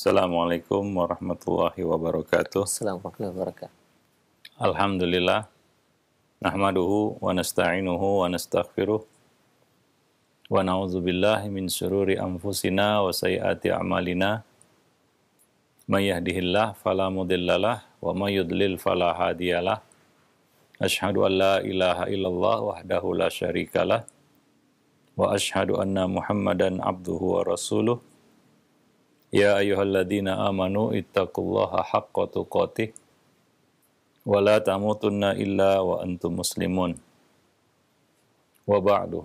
Assalamualaikum warahmatullahi wabarakatuh. Assalamualaikum warahmatullahi wabarakatuh. Alhamdulillah. Nahmaduhu wa nasta'inuhu wa nastaghfiruh. Wa na'udzu billahi min syururi anfusina wa sayyiati a'malina. May yahdihillah fala mudhillalah wa may yudlil fala hadiyalah. Ashhadu an la ilaha illallah wahdahu la syarikalah wa ashhadu anna Muhammadan abduhu wa rasuluh Ya ayyuhalladzina amanu ittaqullaha haqqa tuqatih wa la tamutunna illa wa antum muslimun. Wa ba'du.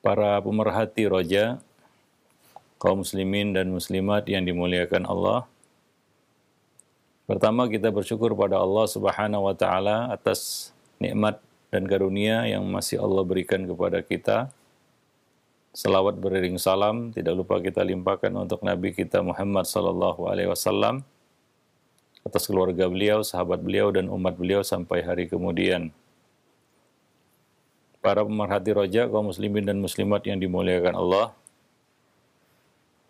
Para pemerhati roja, kaum muslimin dan muslimat yang dimuliakan Allah, Pertama kita bersyukur pada Allah Subhanahu wa taala atas nikmat dan karunia yang masih Allah berikan kepada kita Selawat beriring salam tidak lupa kita limpahkan untuk Nabi kita Muhammad sallallahu alaihi wasallam atas keluarga beliau, sahabat beliau dan umat beliau sampai hari kemudian. Para pemerhati roja kaum muslimin dan muslimat yang dimuliakan Allah,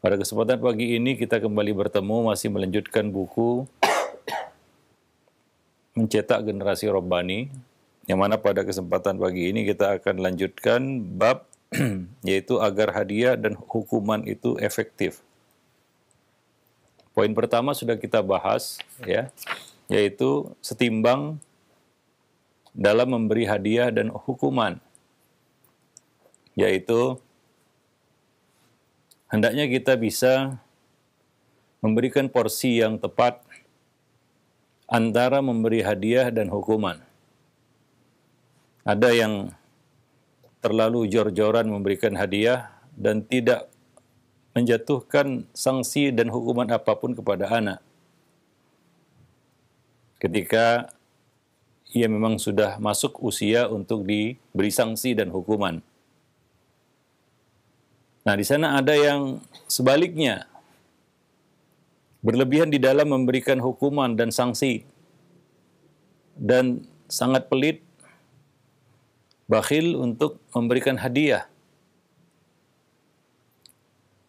pada kesempatan pagi ini kita kembali bertemu masih melanjutkan buku Mencetak Generasi Robbani yang mana pada kesempatan pagi ini kita akan lanjutkan bab yaitu agar hadiah dan hukuman itu efektif. Poin pertama sudah kita bahas ya, yaitu setimbang dalam memberi hadiah dan hukuman. Yaitu hendaknya kita bisa memberikan porsi yang tepat antara memberi hadiah dan hukuman. Ada yang terlalu jor-joran memberikan hadiah dan tidak menjatuhkan sanksi dan hukuman apapun kepada anak. Ketika ia memang sudah masuk usia untuk diberi sanksi dan hukuman. Nah, di sana ada yang sebaliknya. Berlebihan di dalam memberikan hukuman dan sanksi. Dan sangat pelit bakhil untuk memberikan hadiah.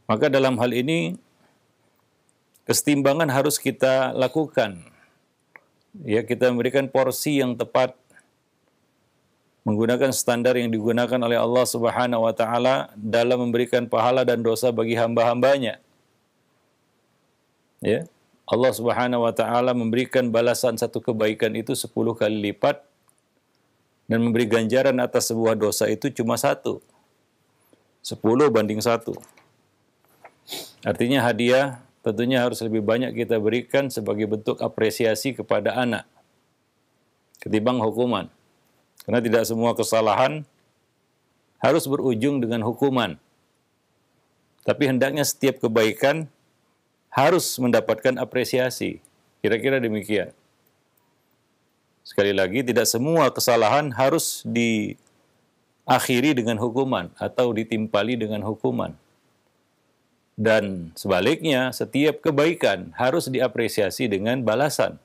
Maka dalam hal ini kesetimbangan harus kita lakukan. Ya, kita memberikan porsi yang tepat menggunakan standar yang digunakan oleh Allah Subhanahu wa taala dalam memberikan pahala dan dosa bagi hamba-hambanya. Ya. Allah Subhanahu wa taala memberikan balasan satu kebaikan itu 10 kali lipat dan memberi ganjaran atas sebuah dosa itu cuma satu. Sepuluh banding satu. Artinya hadiah tentunya harus lebih banyak kita berikan sebagai bentuk apresiasi kepada anak. Ketimbang hukuman. Karena tidak semua kesalahan harus berujung dengan hukuman. Tapi hendaknya setiap kebaikan harus mendapatkan apresiasi. Kira-kira demikian. Sekali lagi, tidak semua kesalahan harus diakhiri dengan hukuman atau ditimpali dengan hukuman. Dan sebaliknya, setiap kebaikan harus diapresiasi dengan balasan.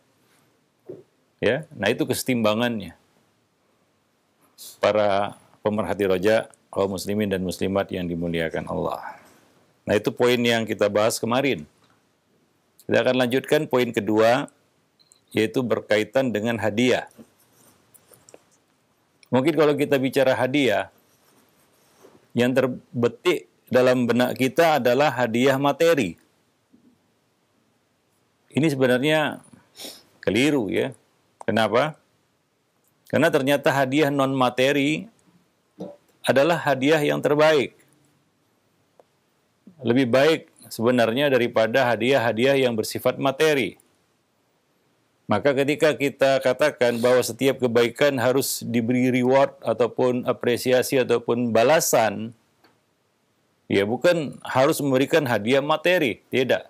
Ya, nah itu kesetimbangannya. Para pemerhati roja, kaum muslimin dan muslimat yang dimuliakan Allah. Nah itu poin yang kita bahas kemarin. Kita akan lanjutkan poin kedua yaitu berkaitan dengan hadiah. Mungkin kalau kita bicara hadiah, yang terbetik dalam benak kita adalah hadiah materi. Ini sebenarnya keliru ya. Kenapa? Karena ternyata hadiah non materi adalah hadiah yang terbaik. Lebih baik sebenarnya daripada hadiah-hadiah yang bersifat materi. Maka ketika kita katakan bahwa setiap kebaikan harus diberi reward ataupun apresiasi ataupun balasan, ya bukan harus memberikan hadiah materi, tidak.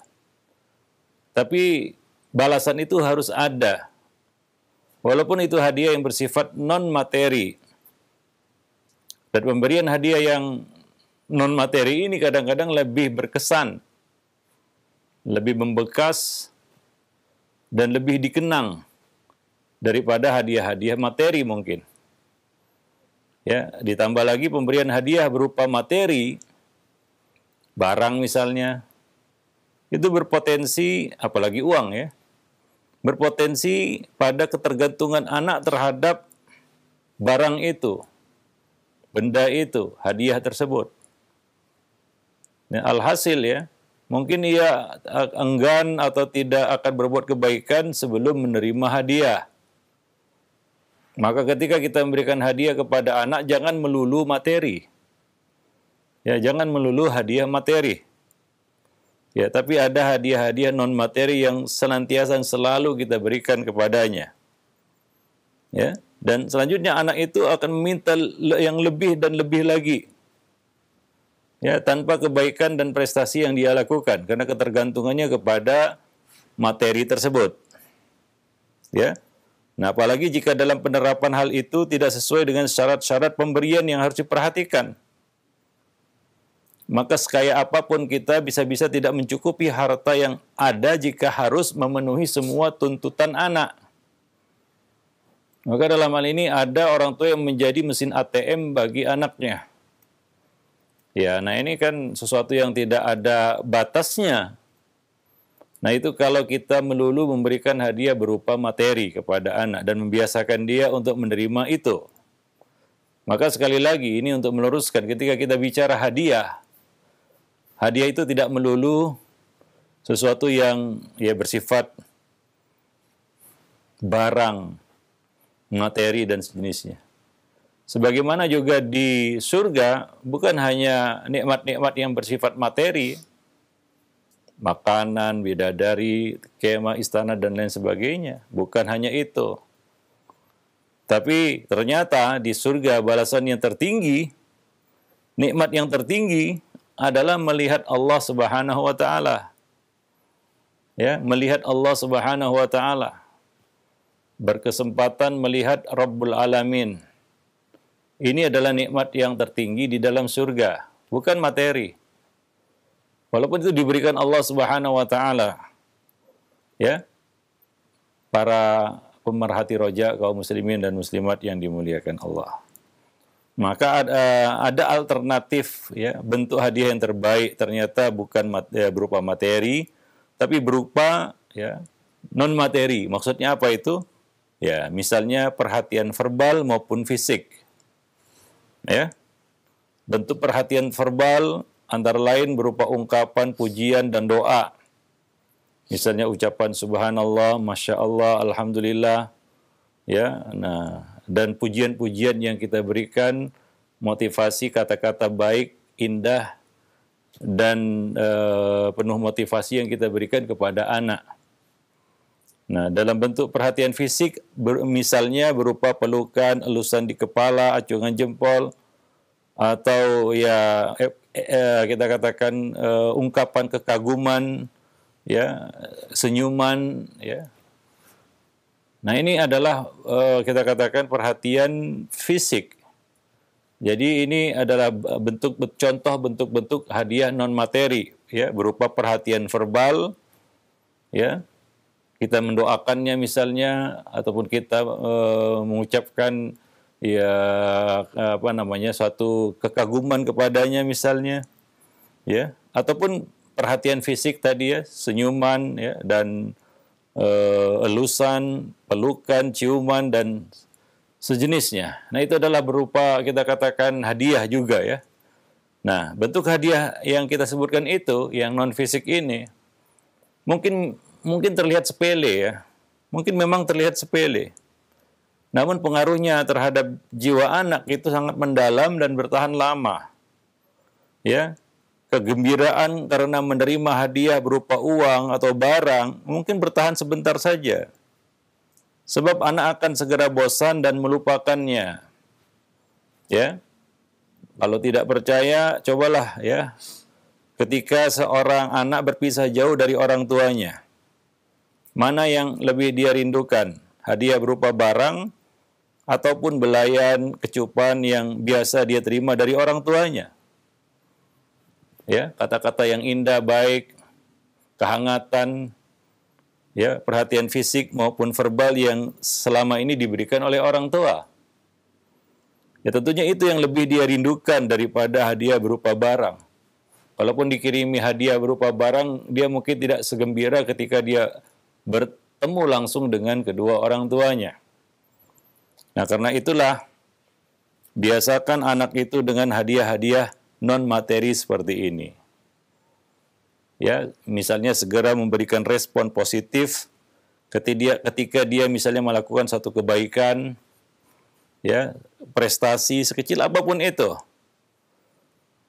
Tapi balasan itu harus ada. Walaupun itu hadiah yang bersifat non materi. Dan pemberian hadiah yang non materi ini kadang-kadang lebih berkesan, lebih membekas dan lebih dikenang daripada hadiah-hadiah materi mungkin. Ya, ditambah lagi pemberian hadiah berupa materi, barang misalnya, itu berpotensi, apalagi uang ya, berpotensi pada ketergantungan anak terhadap barang itu, benda itu, hadiah tersebut. Nah, alhasil ya, mungkin ia enggan atau tidak akan berbuat kebaikan sebelum menerima hadiah. Maka ketika kita memberikan hadiah kepada anak jangan melulu materi. Ya, jangan melulu hadiah materi. Ya, tapi ada hadiah-hadiah non materi yang senantiasa selalu kita berikan kepadanya. Ya, dan selanjutnya anak itu akan meminta yang lebih dan lebih lagi ya tanpa kebaikan dan prestasi yang dia lakukan karena ketergantungannya kepada materi tersebut. Ya. Nah, apalagi jika dalam penerapan hal itu tidak sesuai dengan syarat-syarat pemberian yang harus diperhatikan. Maka sekaya apapun kita bisa-bisa tidak mencukupi harta yang ada jika harus memenuhi semua tuntutan anak. Maka dalam hal ini ada orang tua yang menjadi mesin ATM bagi anaknya Ya, nah ini kan sesuatu yang tidak ada batasnya. Nah itu kalau kita melulu memberikan hadiah berupa materi kepada anak dan membiasakan dia untuk menerima itu. Maka sekali lagi ini untuk meluruskan ketika kita bicara hadiah, hadiah itu tidak melulu sesuatu yang ya bersifat barang, materi dan sejenisnya. Sebagaimana juga di surga bukan hanya nikmat-nikmat yang bersifat materi, makanan, bidadari, kemah, istana dan lain sebagainya, bukan hanya itu. Tapi ternyata di surga balasan yang tertinggi, nikmat yang tertinggi adalah melihat Allah Subhanahu wa taala. Ya, melihat Allah Subhanahu wa taala. Berkesempatan melihat Rabbul Alamin. Ini adalah nikmat yang tertinggi di dalam surga, bukan materi. Walaupun itu diberikan Allah Subhanahu wa taala. Ya. Para pemerhati roja kaum muslimin dan muslimat yang dimuliakan Allah. Maka ada, eh, ada alternatif ya, bentuk hadiah yang terbaik ternyata bukan mat, ya, berupa materi tapi berupa ya non materi. Maksudnya apa itu? Ya, misalnya perhatian verbal maupun fisik ya. Bentuk perhatian verbal antara lain berupa ungkapan pujian dan doa. Misalnya ucapan subhanallah, masya Allah, alhamdulillah, ya. Nah, dan pujian-pujian yang kita berikan motivasi kata-kata baik, indah dan uh, penuh motivasi yang kita berikan kepada anak. Nah, dalam bentuk perhatian fisik, ber, misalnya berupa pelukan, elusan di kepala, acungan jempol, atau ya eh, eh, kita katakan eh, ungkapan kekaguman, ya senyuman, ya. Nah, ini adalah eh, kita katakan perhatian fisik. Jadi ini adalah bentuk contoh bentuk-bentuk hadiah non materi, ya berupa perhatian verbal, ya kita mendoakannya misalnya ataupun kita e, mengucapkan ya apa namanya suatu kekaguman kepadanya misalnya ya ataupun perhatian fisik tadi ya senyuman ya dan e, elusan pelukan ciuman dan sejenisnya nah itu adalah berupa kita katakan hadiah juga ya nah bentuk hadiah yang kita sebutkan itu yang non fisik ini mungkin mungkin terlihat sepele ya. Mungkin memang terlihat sepele. Namun pengaruhnya terhadap jiwa anak itu sangat mendalam dan bertahan lama. Ya, kegembiraan karena menerima hadiah berupa uang atau barang mungkin bertahan sebentar saja. Sebab anak akan segera bosan dan melupakannya. Ya. Kalau tidak percaya, cobalah ya. Ketika seorang anak berpisah jauh dari orang tuanya. Mana yang lebih dia rindukan? Hadiah berupa barang ataupun belayan kecupan yang biasa dia terima dari orang tuanya. Ya, kata-kata yang indah, baik, kehangatan, ya, perhatian fisik maupun verbal yang selama ini diberikan oleh orang tua. Ya tentunya itu yang lebih dia rindukan daripada hadiah berupa barang. Walaupun dikirimi hadiah berupa barang, dia mungkin tidak segembira ketika dia bertemu langsung dengan kedua orang tuanya. Nah, karena itulah biasakan anak itu dengan hadiah-hadiah non materi seperti ini. Ya, misalnya segera memberikan respon positif ketika dia, ketika dia misalnya melakukan satu kebaikan, ya, prestasi sekecil apapun itu.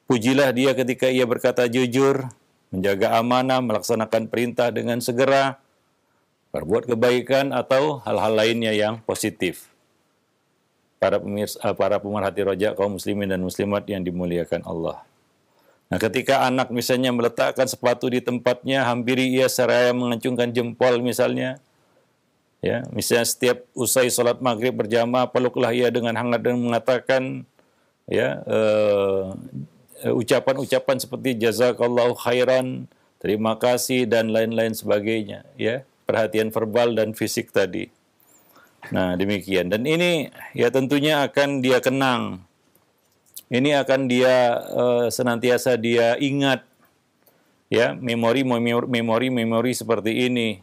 Pujilah dia ketika ia berkata jujur, menjaga amanah, melaksanakan perintah dengan segera, berbuat kebaikan atau hal-hal lainnya yang positif. Para pemirsa, eh, para pemerhati roja kaum muslimin dan muslimat yang dimuliakan Allah. Nah, ketika anak misalnya meletakkan sepatu di tempatnya, hampiri ia seraya mengacungkan jempol misalnya, Ya, misalnya setiap usai sholat maghrib berjamaah peluklah ia dengan hangat dan mengatakan ya eh, eh, ucapan-ucapan uh, ucapan -ucapan seperti jazakallahu khairan, terima kasih dan lain-lain sebagainya. Ya, perhatian verbal dan fisik tadi. Nah, demikian. Dan ini ya tentunya akan dia kenang. Ini akan dia uh, senantiasa dia ingat ya memori memori memori seperti ini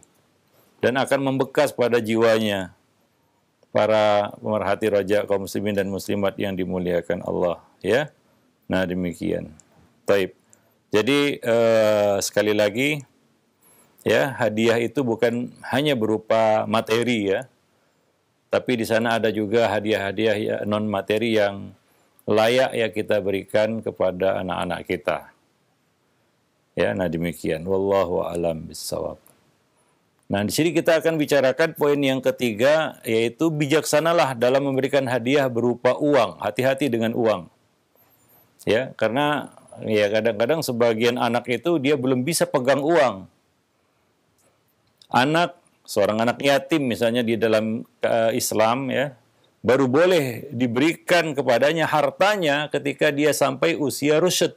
dan akan membekas pada jiwanya para pemerhati raja kaum muslimin dan muslimat yang dimuliakan Allah ya. Nah, demikian. Taib. Jadi uh, sekali lagi Ya, hadiah itu bukan hanya berupa materi ya. Tapi di sana ada juga hadiah-hadiah ya, non materi yang layak ya kita berikan kepada anak-anak kita. Ya, nah demikian. Wallahu alam bisawab. Nah, di sini kita akan bicarakan poin yang ketiga yaitu bijaksanalah dalam memberikan hadiah berupa uang. Hati-hati dengan uang. Ya, karena ya kadang-kadang sebagian anak itu dia belum bisa pegang uang anak seorang anak yatim misalnya di dalam uh, Islam ya baru boleh diberikan kepadanya hartanya ketika dia sampai usia rusyut.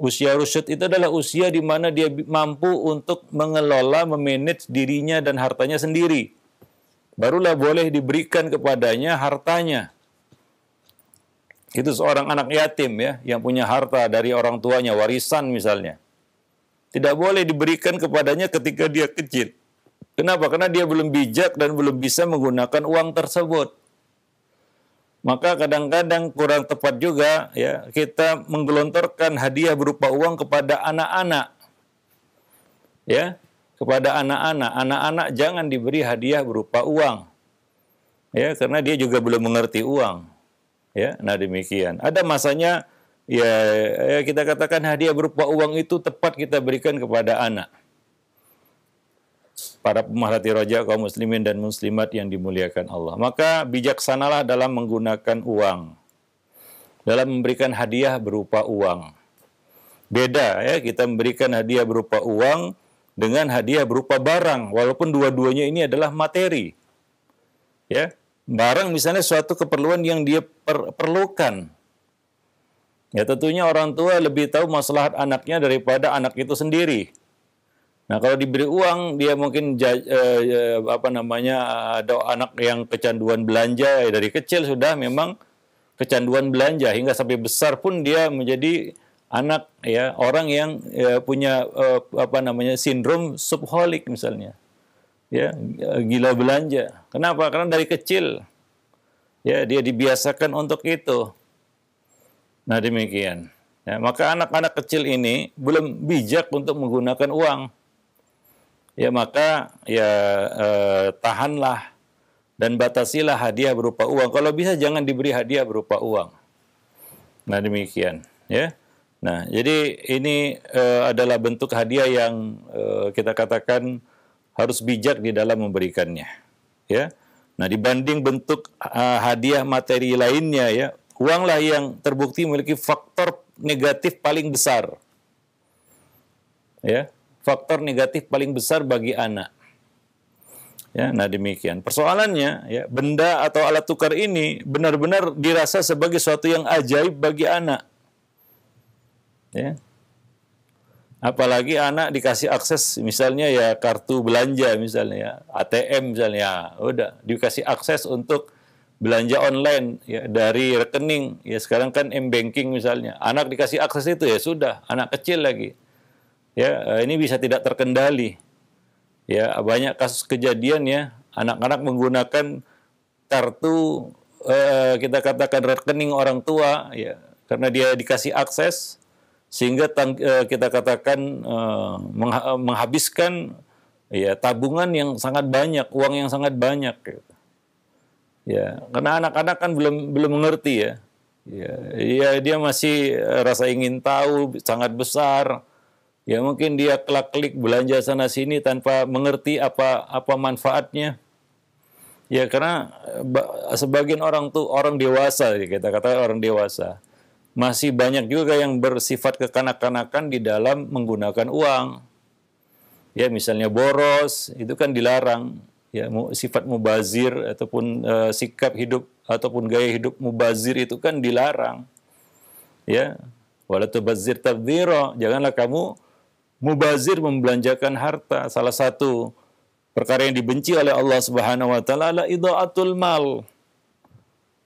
Usia rusyut itu adalah usia di mana dia mampu untuk mengelola, memanage dirinya dan hartanya sendiri. Barulah boleh diberikan kepadanya hartanya. Itu seorang anak yatim ya, yang punya harta dari orang tuanya, warisan misalnya tidak boleh diberikan kepadanya ketika dia kecil. Kenapa? Karena dia belum bijak dan belum bisa menggunakan uang tersebut. Maka kadang-kadang kurang tepat juga ya kita menggelontorkan hadiah berupa uang kepada anak-anak. Ya, kepada anak-anak. Anak-anak jangan diberi hadiah berupa uang. Ya, karena dia juga belum mengerti uang. Ya, nah demikian. Ada masanya ya, ya kita katakan hadiah berupa uang itu tepat kita berikan kepada anak. Para pemerhati roja kaum muslimin dan muslimat yang dimuliakan Allah. Maka bijaksanalah dalam menggunakan uang. Dalam memberikan hadiah berupa uang. Beda ya, kita memberikan hadiah berupa uang dengan hadiah berupa barang. Walaupun dua-duanya ini adalah materi. Ya, barang misalnya suatu keperluan yang dia per perlukan Ya tentunya orang tua lebih tahu masalah anaknya daripada anak itu sendiri. Nah kalau diberi uang dia mungkin jaj, eh, ya, apa namanya ada anak yang kecanduan belanja ya, dari kecil sudah memang kecanduan belanja hingga sampai besar pun dia menjadi anak ya orang yang ya, punya eh, apa namanya sindrom subholik misalnya ya gila belanja. Kenapa? Karena dari kecil ya dia dibiasakan untuk itu. Nah demikian. Ya, maka anak-anak kecil ini belum bijak untuk menggunakan uang. Ya maka ya eh, tahanlah dan batasilah hadiah berupa uang. Kalau bisa jangan diberi hadiah berupa uang. Nah demikian. Ya. Nah jadi ini eh, adalah bentuk hadiah yang eh, kita katakan harus bijak di dalam memberikannya. Ya. Nah, dibanding bentuk uh, hadiah materi lainnya ya, uanglah yang terbukti memiliki faktor negatif paling besar. Ya, faktor negatif paling besar bagi anak. Ya, nah demikian. Persoalannya ya, benda atau alat tukar ini benar-benar dirasa sebagai suatu yang ajaib bagi anak. Ya. Apalagi anak dikasih akses misalnya ya kartu belanja misalnya ya, ATM misalnya, ya, udah dikasih akses untuk belanja online ya dari rekening ya sekarang kan m banking misalnya anak dikasih akses itu ya sudah anak kecil lagi ya eh, ini bisa tidak terkendali ya banyak kasus kejadian ya anak-anak menggunakan kartu eh, kita katakan rekening orang tua ya karena dia dikasih akses sehingga tang, eh, kita katakan eh, menghabiskan ya tabungan yang sangat banyak uang yang sangat banyak ya Ya, karena anak-anak kan belum belum mengerti ya. Ya, ya dia masih eh, rasa ingin tahu sangat besar. Ya mungkin dia kelak klik belanja sana sini tanpa mengerti apa apa manfaatnya. Ya karena eh, sebagian orang tuh orang dewasa ya, kita kata orang dewasa masih banyak juga yang bersifat kekanak-kanakan di dalam menggunakan uang. Ya misalnya boros itu kan dilarang ya sifat mubazir ataupun uh, sikap hidup ataupun gaya hidup mubazir itu kan dilarang ya wala tubazir tabdhira janganlah kamu mubazir membelanjakan harta salah satu perkara yang dibenci oleh Allah Subhanahu wa taala adalah idaatul mal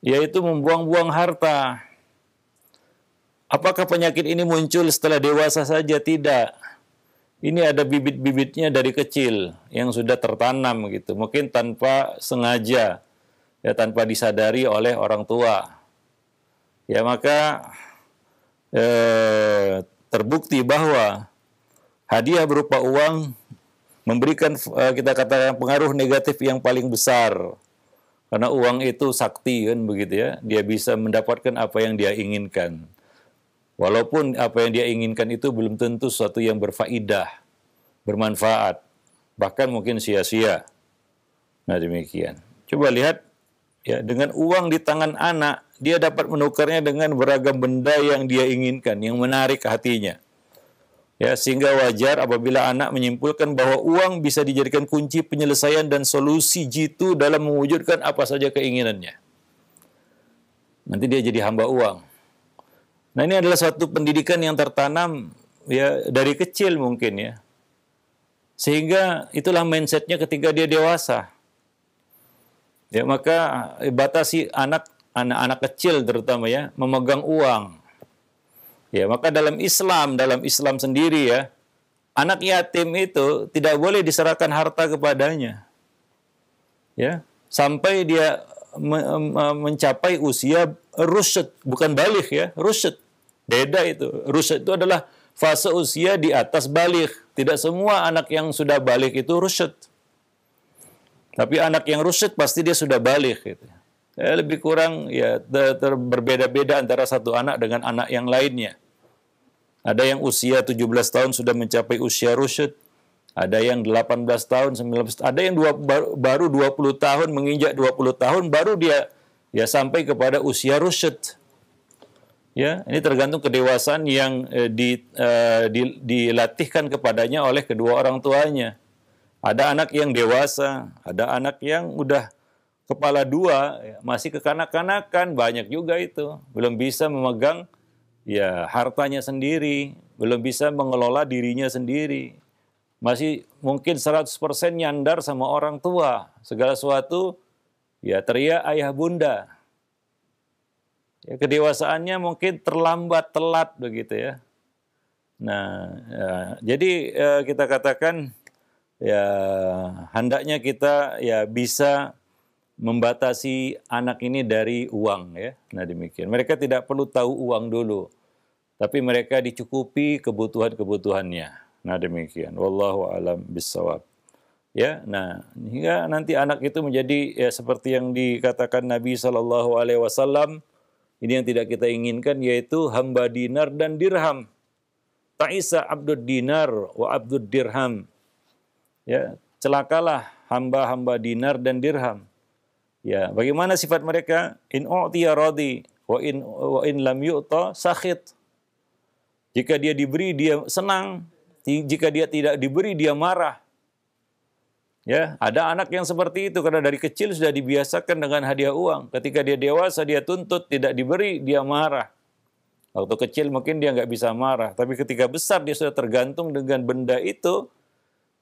yaitu membuang-buang harta apakah penyakit ini muncul setelah dewasa saja tidak ini ada bibit-bibitnya dari kecil yang sudah tertanam gitu. Mungkin tanpa sengaja ya tanpa disadari oleh orang tua. Ya maka eh, terbukti bahwa hadiah berupa uang memberikan eh, kita katakan pengaruh negatif yang paling besar. Karena uang itu sakti kan begitu ya. Dia bisa mendapatkan apa yang dia inginkan. Walaupun apa yang dia inginkan itu belum tentu sesuatu yang berfaedah, bermanfaat, bahkan mungkin sia-sia. Nah demikian. Coba lihat ya dengan uang di tangan anak dia dapat menukarnya dengan beragam benda yang dia inginkan yang menarik hatinya ya sehingga wajar apabila anak menyimpulkan bahwa uang bisa dijadikan kunci penyelesaian dan solusi jitu dalam mewujudkan apa saja keinginannya nanti dia jadi hamba uang Nah ini adalah suatu pendidikan yang tertanam ya dari kecil mungkin ya. Sehingga itulah mindsetnya ketika dia dewasa. Ya maka batasi anak anak kecil terutama ya memegang uang. Ya maka dalam Islam dalam Islam sendiri ya anak yatim itu tidak boleh diserahkan harta kepadanya. Ya sampai dia mencapai usia rusut bukan balik ya rusut Beda itu. Rusyad itu adalah fase usia di atas balik. Tidak semua anak yang sudah balik itu rusyad. Tapi anak yang rusyad pasti dia sudah balik. Gitu. Ya, lebih kurang ya ter, ter berbeda-beda antara satu anak dengan anak yang lainnya. Ada yang usia 17 tahun sudah mencapai usia rusyad. Ada yang 18 tahun, 19 ada yang dua, baru 20 tahun menginjak 20 tahun baru dia ya sampai kepada usia rusyad ya ini tergantung kedewasaan yang eh, di, eh, di, dilatihkan kepadanya oleh kedua orang tuanya ada anak yang dewasa ada anak yang udah kepala dua ya, masih kekanak-kanakan banyak juga itu belum bisa memegang ya hartanya sendiri belum bisa mengelola dirinya sendiri masih mungkin 100% nyandar sama orang tua segala sesuatu ya teriak ayah bunda ya, kedewasaannya mungkin terlambat telat begitu ya. Nah, ya, jadi ya, kita katakan ya hendaknya kita ya bisa membatasi anak ini dari uang ya. Nah demikian. Mereka tidak perlu tahu uang dulu, tapi mereka dicukupi kebutuhan-kebutuhannya. Nah demikian. Wallahu alam bisawab. Ya, nah hingga nanti anak itu menjadi ya seperti yang dikatakan Nabi saw ini yang tidak kita inginkan yaitu hamba dinar dan dirham. Ta'isa abdud dinar wa abdud dirham. Ya, celakalah hamba-hamba dinar dan dirham. Ya, bagaimana sifat mereka? In u'tiya radi wa in wa in lam yu'ta sakhit. Jika dia diberi dia senang, jika dia tidak diberi dia marah. Ya, ada anak yang seperti itu karena dari kecil sudah dibiasakan dengan hadiah uang. Ketika dia dewasa dia tuntut tidak diberi dia marah. Waktu kecil mungkin dia nggak bisa marah, tapi ketika besar dia sudah tergantung dengan benda itu,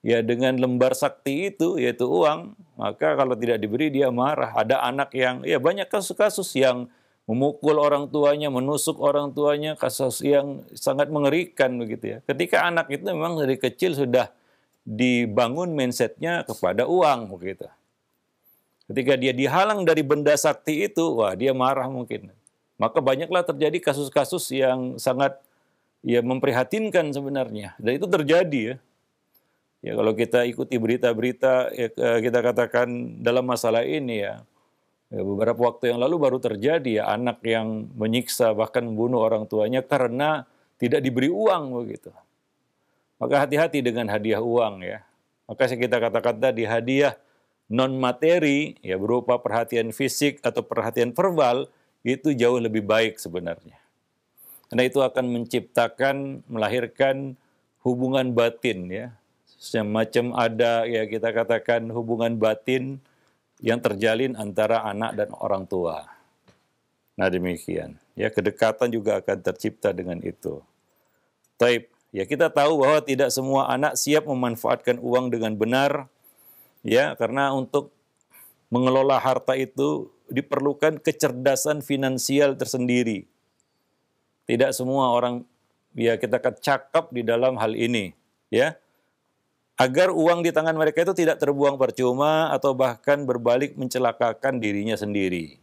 ya dengan lembar sakti itu yaitu uang maka kalau tidak diberi dia marah ada anak yang ya banyak kasus-kasus yang memukul orang tuanya menusuk orang tuanya kasus yang sangat mengerikan begitu ya ketika anak itu memang dari kecil sudah dibangun mindsetnya kepada uang begitu. Ketika dia dihalang dari benda sakti itu, wah dia marah mungkin. Maka banyaklah terjadi kasus-kasus yang sangat ya memprihatinkan sebenarnya. Dan itu terjadi ya. Ya kalau kita ikuti berita-berita ya, kita katakan dalam masalah ini ya, ya beberapa waktu yang lalu baru terjadi ya anak yang menyiksa bahkan membunuh orang tuanya karena tidak diberi uang begitu. Maka hati-hati dengan hadiah uang ya. Maka kita katakan tadi hadiah non materi ya berupa perhatian fisik atau perhatian verbal itu jauh lebih baik sebenarnya. Karena itu akan menciptakan, melahirkan hubungan batin ya. Semacam ada ya kita katakan hubungan batin yang terjalin antara anak dan orang tua. Nah demikian. Ya kedekatan juga akan tercipta dengan itu. Taib. Ya kita tahu bahwa tidak semua anak siap memanfaatkan uang dengan benar, ya karena untuk mengelola harta itu diperlukan kecerdasan finansial tersendiri. Tidak semua orang ya kita cakap di dalam hal ini, ya agar uang di tangan mereka itu tidak terbuang percuma atau bahkan berbalik mencelakakan dirinya sendiri.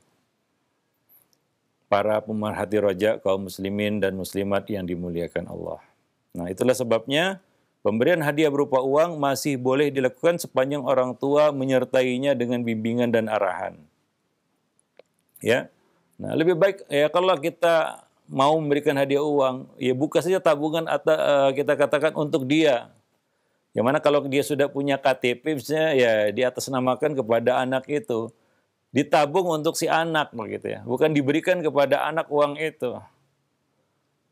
Para pemerhati rojak kaum muslimin dan muslimat yang dimuliakan Allah. Nah, itulah sebabnya pemberian hadiah berupa uang masih boleh dilakukan sepanjang orang tua menyertainya dengan bimbingan dan arahan. Ya. Nah, lebih baik ya kalau kita mau memberikan hadiah uang, ya buka saja tabungan atau uh, kita katakan untuk dia. Yang mana kalau dia sudah punya KTP misalnya ya di atas namakan kepada anak itu ditabung untuk si anak begitu ya, bukan diberikan kepada anak uang itu.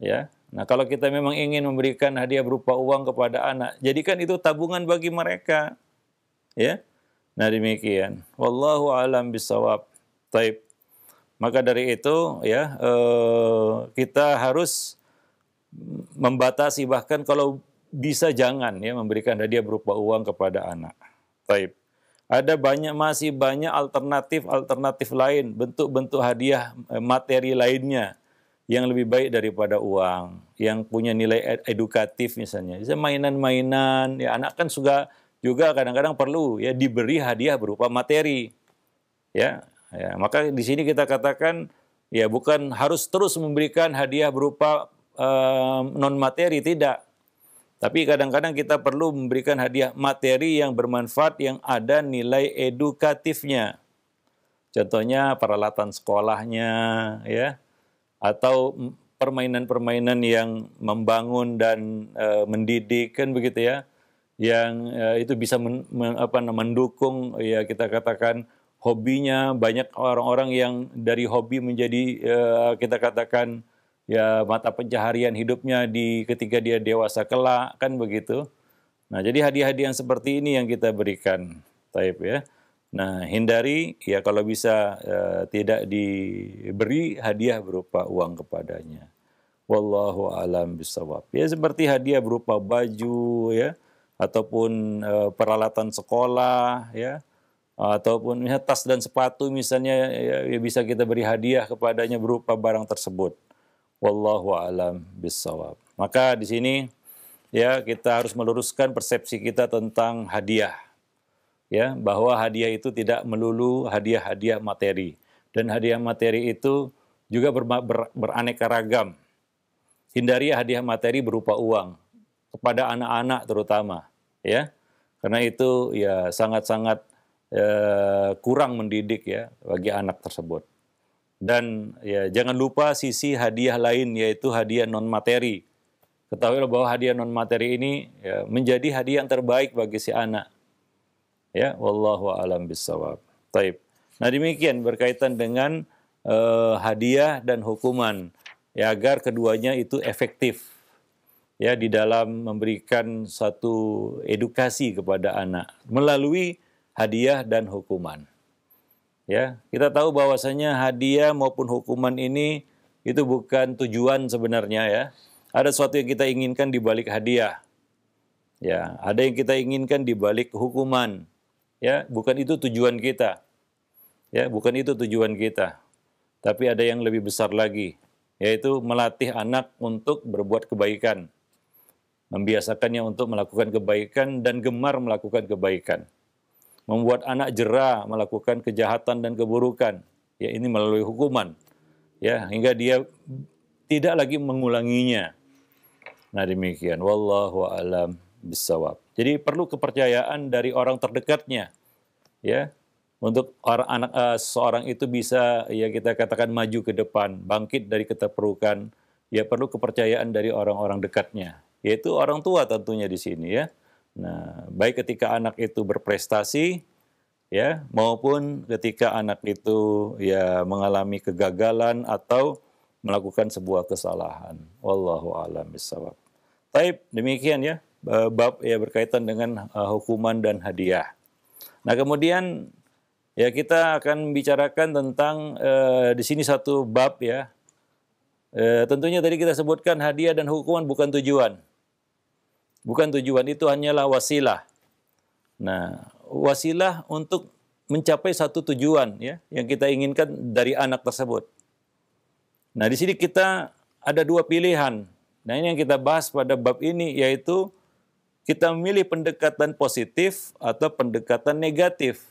Ya. Nah, kalau kita memang ingin memberikan hadiah berupa uang kepada anak, jadikan itu tabungan bagi mereka. Ya. Nah, demikian. Wallahu alam bisawab. Taib. Maka dari itu ya eh, kita harus membatasi bahkan kalau bisa jangan ya memberikan hadiah berupa uang kepada anak. Taib. Ada banyak masih banyak alternatif alternatif lain bentuk-bentuk hadiah eh, materi lainnya yang lebih baik daripada uang, yang punya nilai edukatif misalnya. Bisa mainan-mainan, ya anak kan suka juga kadang-kadang perlu ya diberi hadiah berupa materi. Ya, ya maka di sini kita katakan ya bukan harus terus memberikan hadiah berupa um, non materi tidak. Tapi kadang-kadang kita perlu memberikan hadiah materi yang bermanfaat yang ada nilai edukatifnya. Contohnya peralatan sekolahnya ya atau permainan-permainan yang membangun dan e, eh, mendidik kan begitu ya yang e, itu bisa men, men, apa mendukung ya kita katakan hobinya banyak orang-orang yang dari hobi menjadi e, kita katakan ya mata pencaharian hidupnya di ketika dia dewasa kelak kan begitu. Nah, jadi hadiah-hadiah seperti ini yang kita berikan, Taib ya. Nah, hindari ya kalau bisa eh, tidak diberi hadiah berupa uang kepadanya. Wallahu alam bisawab. Ya seperti hadiah berupa baju ya ataupun uh, peralatan sekolah ya ataupun misalnya tas dan sepatu misalnya ya, ya bisa kita beri hadiah kepadanya berupa barang tersebut. Wallahu alam bisawab. Maka di sini ya kita harus meluruskan persepsi kita tentang hadiah ya bahwa hadiah itu tidak melulu hadiah-hadiah materi dan hadiah materi itu juga ber, ber, beraneka ragam. Hindari hadiah materi berupa uang kepada anak-anak terutama, ya. Karena itu ya sangat-sangat eh, kurang mendidik ya bagi anak tersebut. Dan ya jangan lupa sisi hadiah lain yaitu hadiah non materi. Ketahuilah bahwa hadiah non materi ini ya, menjadi hadiah yang terbaik bagi si anak Ya, wallahu alam bisawab. Taib. Nah, demikian berkaitan dengan uh, hadiah dan hukuman ya agar keduanya itu efektif ya di dalam memberikan satu edukasi kepada anak melalui hadiah dan hukuman. Ya, kita tahu bahwasanya hadiah maupun hukuman ini itu bukan tujuan sebenarnya ya. Ada sesuatu yang kita inginkan di balik hadiah. Ya, ada yang kita inginkan di balik hukuman ya bukan itu tujuan kita ya bukan itu tujuan kita tapi ada yang lebih besar lagi yaitu melatih anak untuk berbuat kebaikan membiasakannya untuk melakukan kebaikan dan gemar melakukan kebaikan membuat anak jera melakukan kejahatan dan keburukan ya ini melalui hukuman ya hingga dia tidak lagi mengulanginya nah demikian wallahu alam bisawab jadi perlu kepercayaan dari orang terdekatnya, ya, untuk orang anak uh, seorang itu bisa ya kita katakan maju ke depan, bangkit dari keterpurukan. Ya perlu kepercayaan dari orang-orang dekatnya, yaitu orang tua tentunya di sini ya. Nah, baik ketika anak itu berprestasi, ya maupun ketika anak itu ya mengalami kegagalan atau melakukan sebuah kesalahan. Wallahu a'lam bishawab. Taib, demikian ya. Eh, bab ya berkaitan dengan uh, hukuman dan hadiah. Nah, kemudian ya kita akan bicarakan tentang uh, di sini satu bab ya. Uh, tentunya tadi kita sebutkan hadiah dan hukuman bukan tujuan. Bukan tujuan itu hanyalah wasilah. Nah, wasilah untuk mencapai satu tujuan ya yang kita inginkan dari anak tersebut. Nah, di sini kita ada dua pilihan. Nah, ini yang kita bahas pada bab ini yaitu kita memilih pendekatan positif atau pendekatan negatif.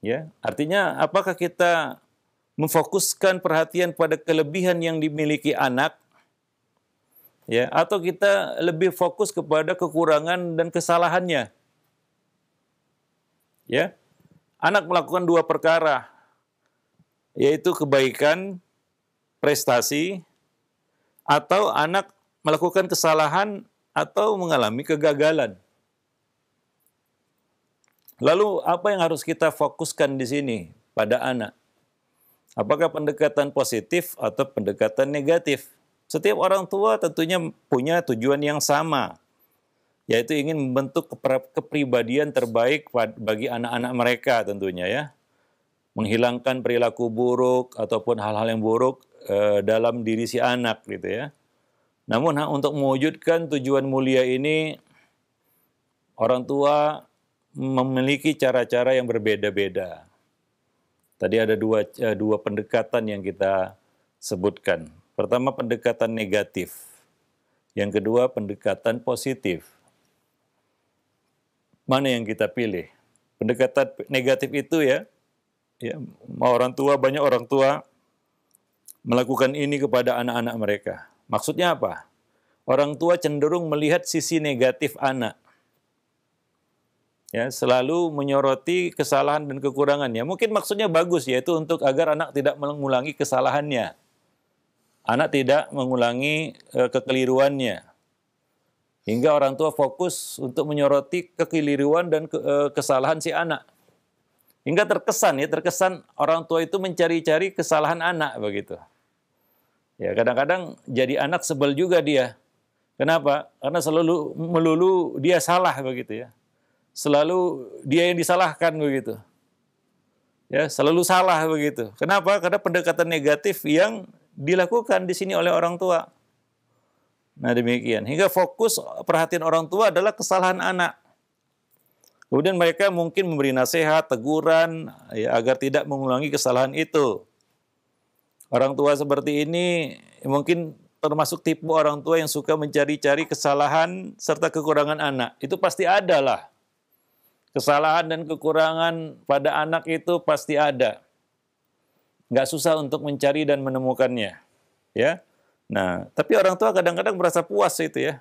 Ya, artinya apakah kita memfokuskan perhatian pada kelebihan yang dimiliki anak ya atau kita lebih fokus kepada kekurangan dan kesalahannya ya anak melakukan dua perkara yaitu kebaikan prestasi atau anak melakukan kesalahan atau mengalami kegagalan. Lalu apa yang harus kita fokuskan di sini pada anak? Apakah pendekatan positif atau pendekatan negatif? Setiap orang tua tentunya punya tujuan yang sama, yaitu ingin membentuk kepribadian terbaik bagi anak-anak mereka tentunya ya. Menghilangkan perilaku buruk ataupun hal-hal yang buruk eh, dalam diri si anak gitu ya. Namun untuk mewujudkan tujuan mulia ini orang tua memiliki cara-cara yang berbeda-beda. Tadi ada dua eh, dua pendekatan yang kita sebutkan. Pertama pendekatan negatif. Yang kedua pendekatan positif. Mana yang kita pilih? Pendekatan negatif itu ya, ya orang tua banyak orang tua melakukan ini kepada anak-anak mereka Maksudnya apa? Orang tua cenderung melihat sisi negatif anak. Ya, selalu menyoroti kesalahan dan kekurangannya. Mungkin maksudnya bagus yaitu untuk agar anak tidak mengulangi kesalahannya. Anak tidak mengulangi e, kekeliruannya. Hingga orang tua fokus untuk menyoroti kekeliruan dan ke, e, kesalahan si anak. Hingga terkesan ya, terkesan orang tua itu mencari-cari kesalahan anak begitu. Ya, kadang-kadang jadi anak sebel juga dia. Kenapa? Karena selalu melulu dia salah begitu ya. Selalu dia yang disalahkan begitu. Ya, selalu salah begitu. Kenapa? Karena pendekatan negatif yang dilakukan di sini oleh orang tua. Nah, demikian. Hingga fokus perhatian orang tua adalah kesalahan anak. Kemudian mereka mungkin memberi nasihat, teguran ya, agar tidak mengulangi kesalahan itu. Orang tua seperti ini mungkin termasuk tipe orang tua yang suka mencari-cari kesalahan serta kekurangan anak. Itu pasti ada lah. Kesalahan dan kekurangan pada anak itu pasti ada. Nggak susah untuk mencari dan menemukannya. Ya. Nah, tapi orang tua kadang-kadang merasa puas itu ya.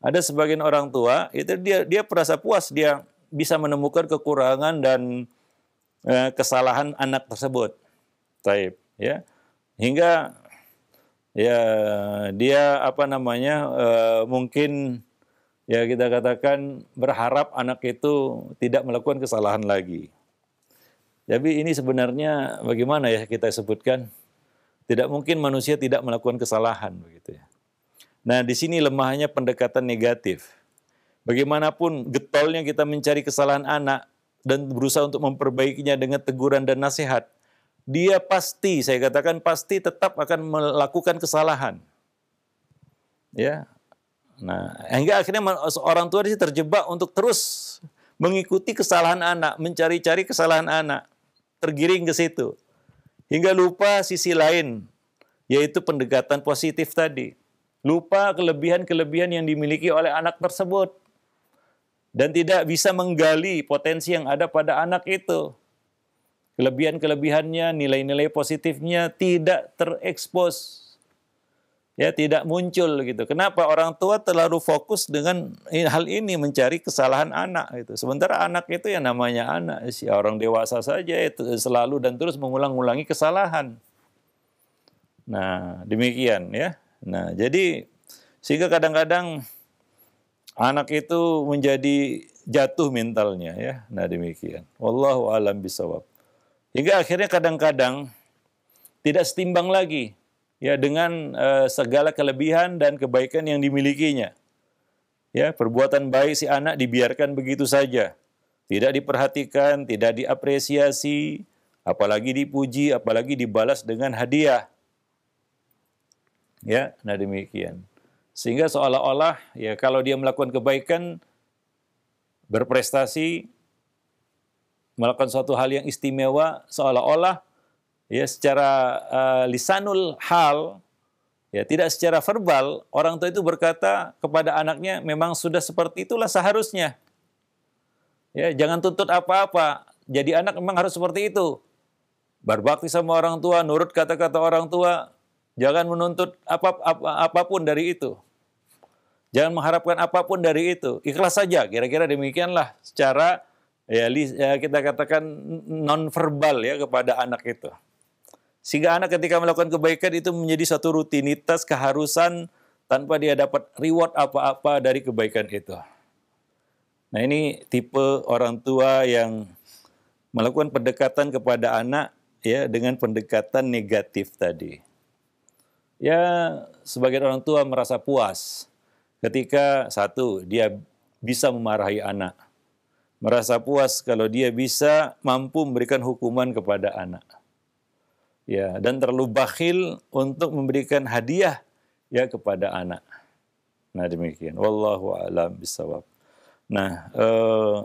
Ada sebagian orang tua itu dia dia merasa puas dia bisa menemukan kekurangan dan eh, kesalahan anak tersebut. Taib ya hingga ya dia apa namanya uh, mungkin ya kita katakan berharap anak itu tidak melakukan kesalahan lagi. Jadi ini sebenarnya bagaimana ya kita sebutkan tidak mungkin manusia tidak melakukan kesalahan begitu ya. Nah, di sini lemahnya pendekatan negatif. Bagaimanapun getolnya kita mencari kesalahan anak dan berusaha untuk memperbaikinya dengan teguran dan nasihat, dia pasti, saya katakan pasti tetap akan melakukan kesalahan. Ya. Nah, hingga akhirnya orang tua terjebak untuk terus mengikuti kesalahan anak, mencari-cari kesalahan anak, tergiring ke situ. Hingga lupa sisi lain, yaitu pendekatan positif tadi. Lupa kelebihan-kelebihan yang dimiliki oleh anak tersebut. Dan tidak bisa menggali potensi yang ada pada anak itu Kelebihan-kelebihannya, nilai-nilai positifnya tidak terekspos. Ya, tidak muncul gitu. Kenapa orang tua terlalu fokus dengan hal ini mencari kesalahan anak gitu. Sementara anak itu ya namanya anak, si orang dewasa saja itu selalu dan terus mengulang-ulangi kesalahan. Nah, demikian ya. Nah, jadi sehingga kadang-kadang anak itu menjadi jatuh mentalnya ya. Nah demikian. Wallahu alam bisawab. Hingga akhirnya kadang-kadang tidak setimbang lagi ya dengan uh, segala kelebihan dan kebaikan yang dimilikinya. Ya, perbuatan baik si anak dibiarkan begitu saja. Tidak diperhatikan, tidak diapresiasi, apalagi dipuji, apalagi dibalas dengan hadiah. Ya, nah demikian. Sehingga seolah-olah ya kalau dia melakukan kebaikan berprestasi melakukan suatu hal yang istimewa seolah-olah ya secara uh, lisanul hal ya tidak secara verbal orang tua itu berkata kepada anaknya memang sudah seperti itulah seharusnya. Ya, jangan tuntut apa-apa. Jadi anak memang harus seperti itu. Berbakti sama orang tua, nurut kata-kata orang tua, jangan menuntut apa, apa apapun dari itu. Jangan mengharapkan apapun dari itu. Ikhlas saja, kira-kira demikianlah secara Ya, ya, kita katakan nonverbal ya kepada anak itu. Sehingga anak ketika melakukan kebaikan itu menjadi satu rutinitas keharusan tanpa dia dapat reward apa-apa dari kebaikan itu. Nah ini tipe orang tua yang melakukan pendekatan kepada anak ya dengan pendekatan negatif tadi. Ya sebagian orang tua merasa puas ketika satu dia bisa memarahi anak merasa puas kalau dia bisa mampu memberikan hukuman kepada anak. Ya, dan terlalu bakhil untuk memberikan hadiah ya kepada anak. Nah, demikian. Wallahu a'lam bisawab. Nah, eh,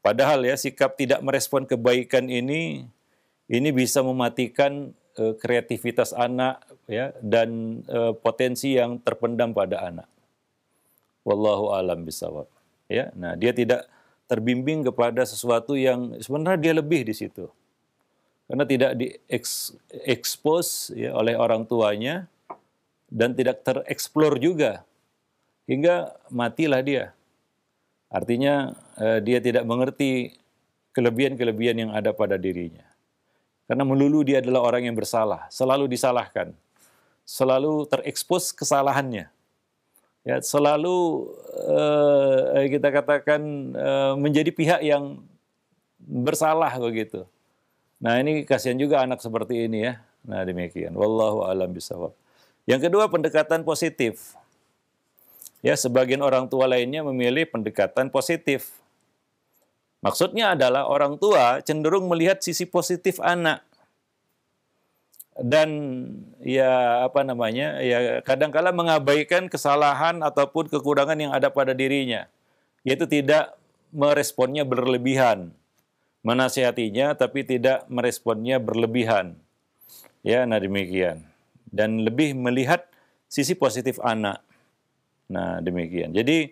padahal ya sikap tidak merespon kebaikan ini ini bisa mematikan eh, kreativitas anak ya dan eh, potensi yang terpendam pada anak. Wallahu a'lam bisawab. Ya, nah dia tidak terbimbing kepada sesuatu yang sebenarnya dia lebih di situ. Karena tidak diekspos ya, oleh orang tuanya dan tidak tereksplor juga. Hingga matilah dia. Artinya eh, dia tidak mengerti kelebihan-kelebihan yang ada pada dirinya. Karena melulu dia adalah orang yang bersalah, selalu disalahkan, selalu terekspos kesalahannya. Ya, selalu uh, kita katakan uh, menjadi pihak yang bersalah begitu. Nah ini kasihan juga anak seperti ini ya. Nah demikian. Wallahu alam bisawab. Yang kedua pendekatan positif. Ya sebagian orang tua lainnya memilih pendekatan positif. Maksudnya adalah orang tua cenderung melihat sisi positif anak dan ya apa namanya ya kadangkala mengabaikan kesalahan ataupun kekurangan yang ada pada dirinya yaitu tidak meresponnya berlebihan menasihatinya tapi tidak meresponnya berlebihan ya nah demikian dan lebih melihat sisi positif anak nah demikian jadi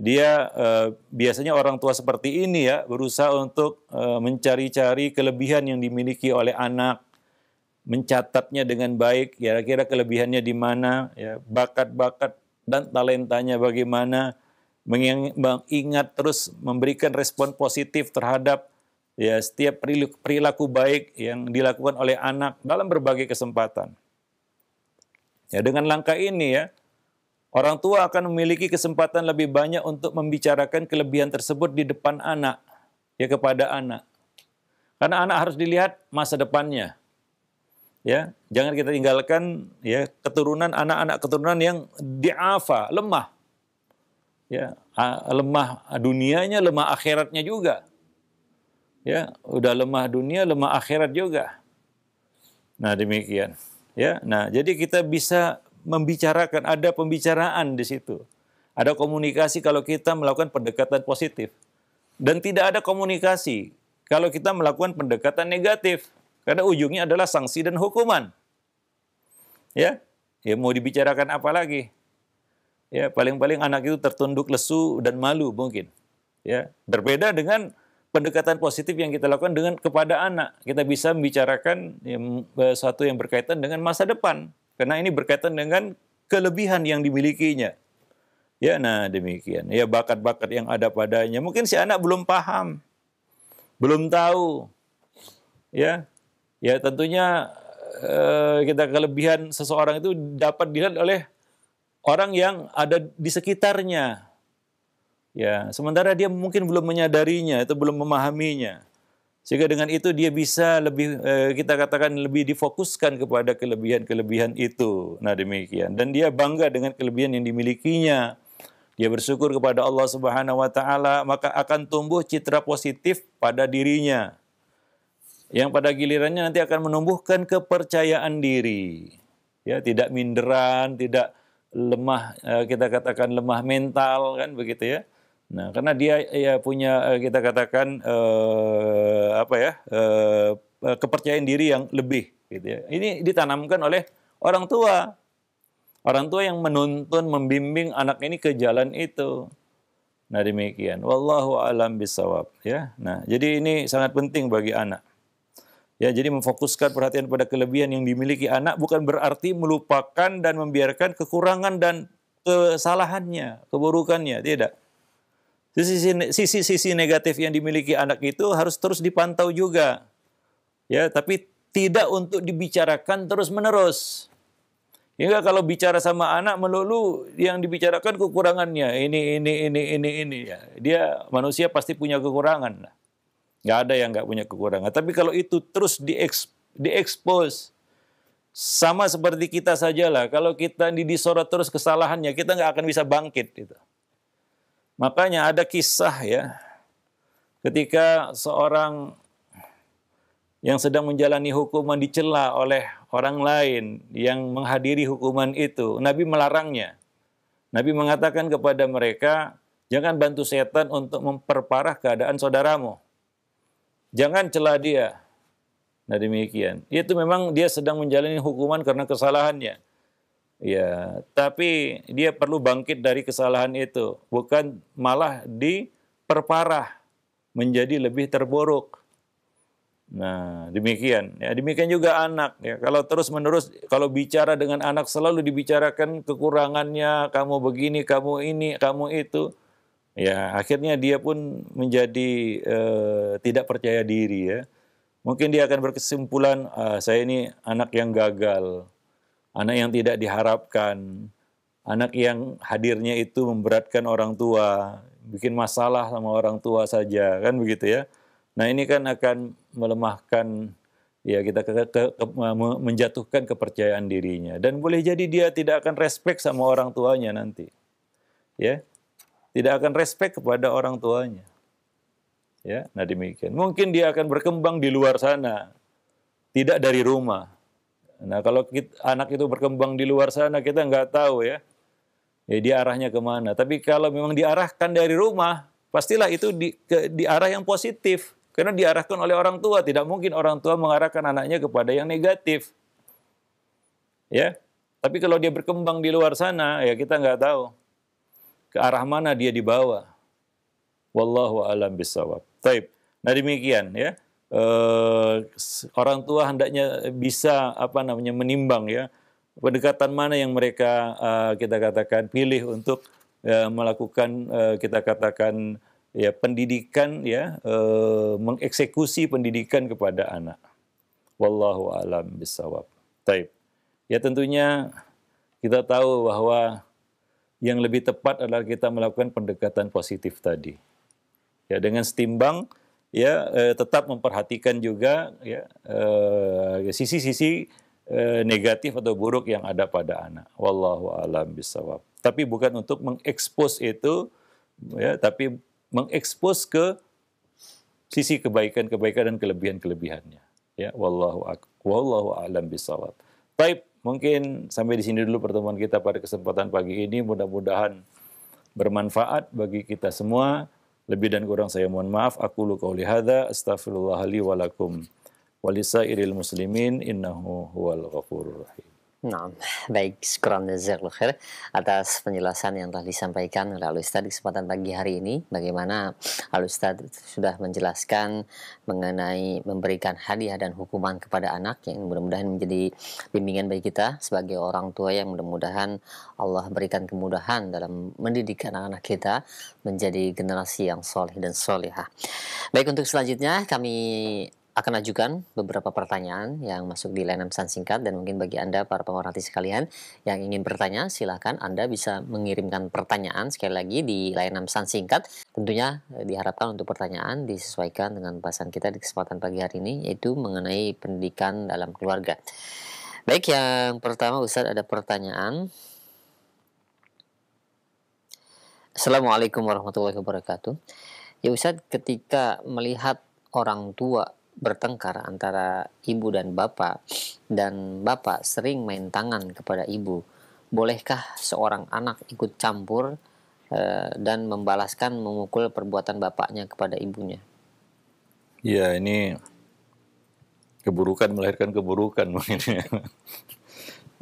dia eh, biasanya orang tua seperti ini ya berusaha untuk eh, mencari-cari kelebihan yang dimiliki oleh anak mencatatnya dengan baik, kira-kira kelebihannya di mana, ya, bakat-bakat dan talentanya bagaimana, mengingat terus memberikan respon positif terhadap ya setiap perilaku, baik yang dilakukan oleh anak dalam berbagai kesempatan. Ya dengan langkah ini ya orang tua akan memiliki kesempatan lebih banyak untuk membicarakan kelebihan tersebut di depan anak ya kepada anak. Karena anak harus dilihat masa depannya ya jangan kita tinggalkan ya keturunan anak-anak keturunan yang diafa lemah ya lemah dunianya lemah akhiratnya juga ya udah lemah dunia lemah akhirat juga nah demikian ya nah jadi kita bisa membicarakan ada pembicaraan di situ ada komunikasi kalau kita melakukan pendekatan positif dan tidak ada komunikasi kalau kita melakukan pendekatan negatif karena ujungnya adalah sanksi dan hukuman. Ya, ya mau dibicarakan apa lagi? Ya, paling-paling anak itu tertunduk lesu dan malu mungkin. Ya, berbeda dengan pendekatan positif yang kita lakukan dengan kepada anak. Kita bisa membicarakan yang e, satu yang berkaitan dengan masa depan. Karena ini berkaitan dengan kelebihan yang dimilikinya. Ya, nah demikian. Ya, bakat-bakat yang ada padanya. Mungkin si anak belum paham. Belum tahu. Ya, Ya tentunya eh, kita kelebihan seseorang itu dapat dilihat oleh orang yang ada di sekitarnya. Ya, sementara dia mungkin belum menyadarinya, itu belum memahaminya. Sehingga dengan itu dia bisa lebih eh, kita katakan lebih difokuskan kepada kelebihan-kelebihan itu. Nah, demikian. Dan dia bangga dengan kelebihan yang dimilikinya. Dia bersyukur kepada Allah Subhanahu wa taala, maka akan tumbuh citra positif pada dirinya yang pada gilirannya nanti akan menumbuhkan kepercayaan diri. Ya, tidak minderan, tidak lemah eh, kita katakan lemah mental kan begitu ya. Nah, karena dia ya punya eh, kita katakan eh, apa ya? Eh, eh, kepercayaan diri yang lebih gitu ya. Ini ditanamkan oleh orang tua. Orang tua yang menuntun, membimbing anak ini ke jalan itu. Nah, demikian. Wallahu alam bisawab ya. Nah, jadi ini sangat penting bagi anak. Ya, jadi memfokuskan perhatian pada kelebihan yang dimiliki anak bukan berarti melupakan dan membiarkan kekurangan dan kesalahannya, keburukannya, tidak. Sisi-sisi negatif yang dimiliki anak itu harus terus dipantau juga. Ya, tapi tidak untuk dibicarakan terus-menerus. Hingga kalau bicara sama anak melulu yang dibicarakan kekurangannya, ini ini ini ini ini ya. Dia manusia pasti punya kekurangan. Nggak ada yang nggak punya kekurangan. Tapi kalau itu terus dieks, diekspos, sama seperti kita sajalah. Kalau kita disorot terus kesalahannya, kita nggak akan bisa bangkit. Gitu. Makanya ada kisah ya, ketika seorang yang sedang menjalani hukuman dicela oleh orang lain yang menghadiri hukuman itu, Nabi melarangnya. Nabi mengatakan kepada mereka, jangan bantu setan untuk memperparah keadaan saudaramu. Jangan celah dia. Nah demikian. Itu memang dia sedang menjalani hukuman karena kesalahannya. Ya, tapi dia perlu bangkit dari kesalahan itu, bukan malah diperparah menjadi lebih terburuk. Nah, demikian. Ya, demikian juga anak. Ya, kalau terus-menerus, kalau bicara dengan anak selalu dibicarakan kekurangannya, kamu begini, kamu ini, kamu itu. Ya, akhirnya dia pun menjadi uh, tidak percaya diri ya. Mungkin dia akan berkesimpulan, uh, saya ini anak yang gagal, anak yang tidak diharapkan, anak yang hadirnya itu memberatkan orang tua, bikin masalah sama orang tua saja, kan begitu ya. Nah ini kan akan melemahkan ya kita ke, ke, ke, menjatuhkan kepercayaan dirinya dan boleh jadi dia tidak akan respect sama orang tuanya nanti, ya tidak akan respect kepada orang tuanya. Ya, nah demikian. Mungkin dia akan berkembang di luar sana, tidak dari rumah. Nah, kalau kita, anak itu berkembang di luar sana, kita nggak tahu ya, ya dia arahnya kemana. Tapi kalau memang diarahkan dari rumah, pastilah itu di, ke, di arah yang positif. Karena diarahkan oleh orang tua, tidak mungkin orang tua mengarahkan anaknya kepada yang negatif. Ya, tapi kalau dia berkembang di luar sana, ya kita nggak tahu ke arah mana dia dibawa. Wallahu alam bisawab. Taib. Nah demikian ya. Uh, orang tua hendaknya bisa apa namanya menimbang ya pendekatan mana yang mereka uh, kita katakan pilih untuk uh, melakukan uh, kita katakan ya pendidikan ya uh, mengeksekusi pendidikan kepada anak. Wallahu alam bisawab. Taib. Ya tentunya kita tahu bahwa yang lebih tepat adalah kita melakukan pendekatan positif tadi. Ya, dengan setimbang ya eh, tetap memperhatikan juga ya eh, sisi-sisi eh, negatif atau buruk yang ada pada anak. Wallahu alam bisawab. Tapi bukan untuk mengekspos itu ya, tapi mengekspos ke sisi kebaikan-kebaikan dan kelebihan-kelebihannya. Ya, wallahu wallahu alam bisawab. Baik, Mungkin sampai di sini dulu pertemuan kita pada kesempatan pagi ini. Mudah-mudahan bermanfaat bagi kita semua. Lebih dan kurang saya mohon maaf. Aku luka qauli hadha. Astaghfirullahaladzim. Walisairil muslimin innahu huwal ghafurur rahim. Nah, baik, sekurang nazar atas penjelasan yang telah disampaikan oleh Alustad di kesempatan pagi hari ini. Bagaimana Alustad sudah menjelaskan mengenai memberikan hadiah dan hukuman kepada anak yang mudah-mudahan menjadi bimbingan bagi kita sebagai orang tua yang mudah-mudahan Allah berikan kemudahan dalam mendidik anak-anak kita menjadi generasi yang soleh dan solehah. Baik, untuk selanjutnya kami akan ajukan beberapa pertanyaan yang masuk di layanan pesan singkat dan mungkin bagi Anda para pemerhati sekalian yang ingin bertanya silahkan Anda bisa mengirimkan pertanyaan sekali lagi di layanan pesan singkat tentunya eh, diharapkan untuk pertanyaan disesuaikan dengan pembahasan kita di kesempatan pagi hari ini yaitu mengenai pendidikan dalam keluarga baik yang pertama Ustadz ada pertanyaan Assalamualaikum warahmatullahi wabarakatuh ya Ustadz ketika melihat orang tua bertengkar antara ibu dan bapak, dan bapak sering main tangan kepada ibu. Bolehkah seorang anak ikut campur e, dan membalaskan memukul perbuatan bapaknya kepada ibunya? Ya, ini keburukan melahirkan keburukan mungkin.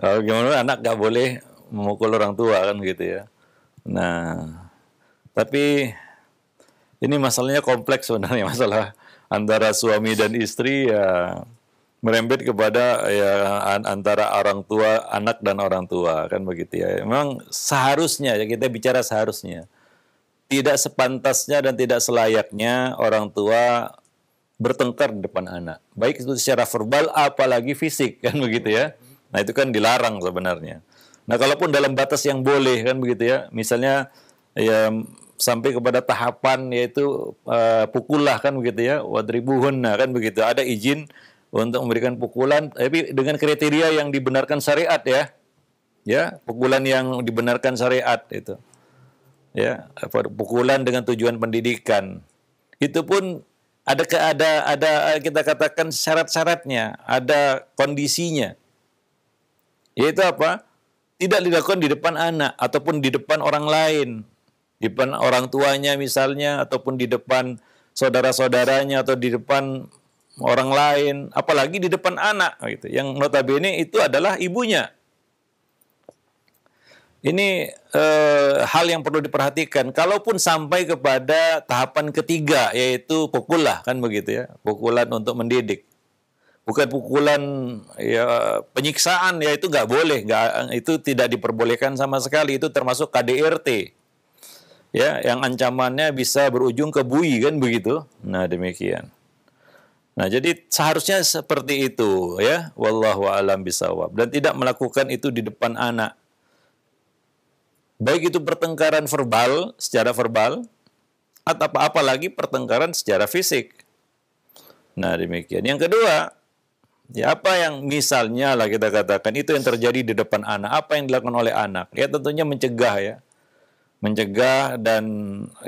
oh, gimana anak gak boleh memukul orang tua kan gitu ya. Nah, tapi ini masalahnya kompleks sebenarnya masalah antara suami dan istri ya merembet kepada ya antara orang tua anak dan orang tua kan begitu ya memang seharusnya ya kita bicara seharusnya tidak sepantasnya dan tidak selayaknya orang tua bertengkar di depan anak baik itu secara verbal apalagi fisik kan begitu ya nah itu kan dilarang sebenarnya nah kalaupun dalam batas yang boleh kan begitu ya misalnya ya sampai kepada tahapan yaitu uh, eh, pukullah kan begitu ya nah kan begitu ada izin untuk memberikan pukulan tapi dengan kriteria yang dibenarkan syariat ya ya pukulan yang dibenarkan syariat itu ya pukulan dengan tujuan pendidikan itu pun ada ada ada kita katakan syarat-syaratnya ada kondisinya yaitu apa tidak dilakukan di depan anak ataupun di depan orang lain di depan orang tuanya misalnya ataupun di depan saudara-saudaranya atau di depan orang lain, apalagi di depan anak gitu. Yang notabene itu adalah ibunya. Ini e, hal yang perlu diperhatikan. Kalaupun sampai kepada tahapan ketiga yaitu pukulah kan begitu ya, pukulan untuk mendidik. Bukan pukulan ya penyiksaan ya itu nggak boleh, nggak itu tidak diperbolehkan sama sekali. Itu termasuk KDRT ya yang ancamannya bisa berujung ke bui kan begitu. Nah, demikian. Nah, jadi seharusnya seperti itu ya. Wallahu alam bisawab dan tidak melakukan itu di depan anak. Baik itu pertengkaran verbal secara verbal atau apa apalagi pertengkaran secara fisik. Nah, demikian. Yang kedua, ya apa yang misalnya lah kita katakan itu yang terjadi di depan anak, apa yang dilakukan oleh anak? Ya tentunya mencegah ya mencegah dan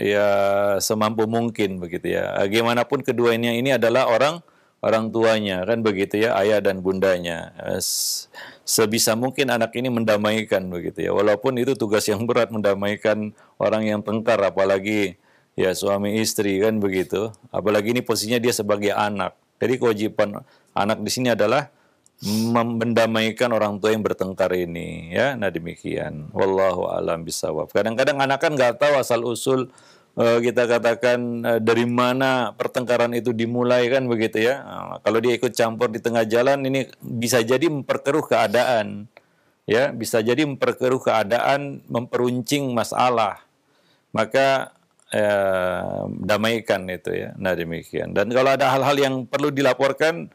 ya semampu mungkin begitu ya. Bagaimanapun keduanya ini adalah orang orang tuanya kan begitu ya, ayah dan bundanya. Sebisa mungkin anak ini mendamaikan begitu ya. Walaupun itu tugas yang berat mendamaikan orang yang tengkar apalagi ya suami istri kan begitu. Apalagi ini posisinya dia sebagai anak. Jadi kewajiban anak di sini adalah mendamaikan orang tua yang bertengkar ini ya nah demikian wallahu alam bisawab kadang-kadang anak kan nggak tahu asal usul eh, kita katakan eh, dari mana pertengkaran itu dimulai kan begitu ya nah, kalau dia ikut campur di tengah jalan ini bisa jadi memperkeruh keadaan ya bisa jadi memperkeruh keadaan memperuncing masalah maka eh, damaikan itu ya nah demikian dan kalau ada hal-hal yang perlu dilaporkan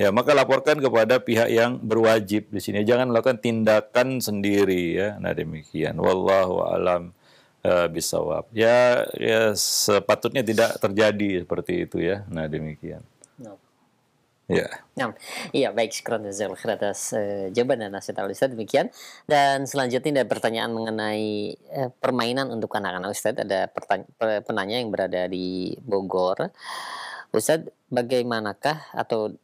Ya, maka laporkan kepada pihak yang berwajib di sini. Jangan melakukan tindakan sendiri ya. Nah, demikian. Wallahu alam uh, eh, bisawab. Ya, ya sepatutnya tidak terjadi seperti itu ya. Nah, demikian. Nah. ya. Ya. iya baik, sekron jazakallahu atas eh, jawaban dan nasihat Ustaz demikian. Dan selanjutnya ada pertanyaan mengenai eh, permainan untuk anak-anak Ustaz. Ada penanya yang berada di Bogor. Ustaz, bagaimanakah atau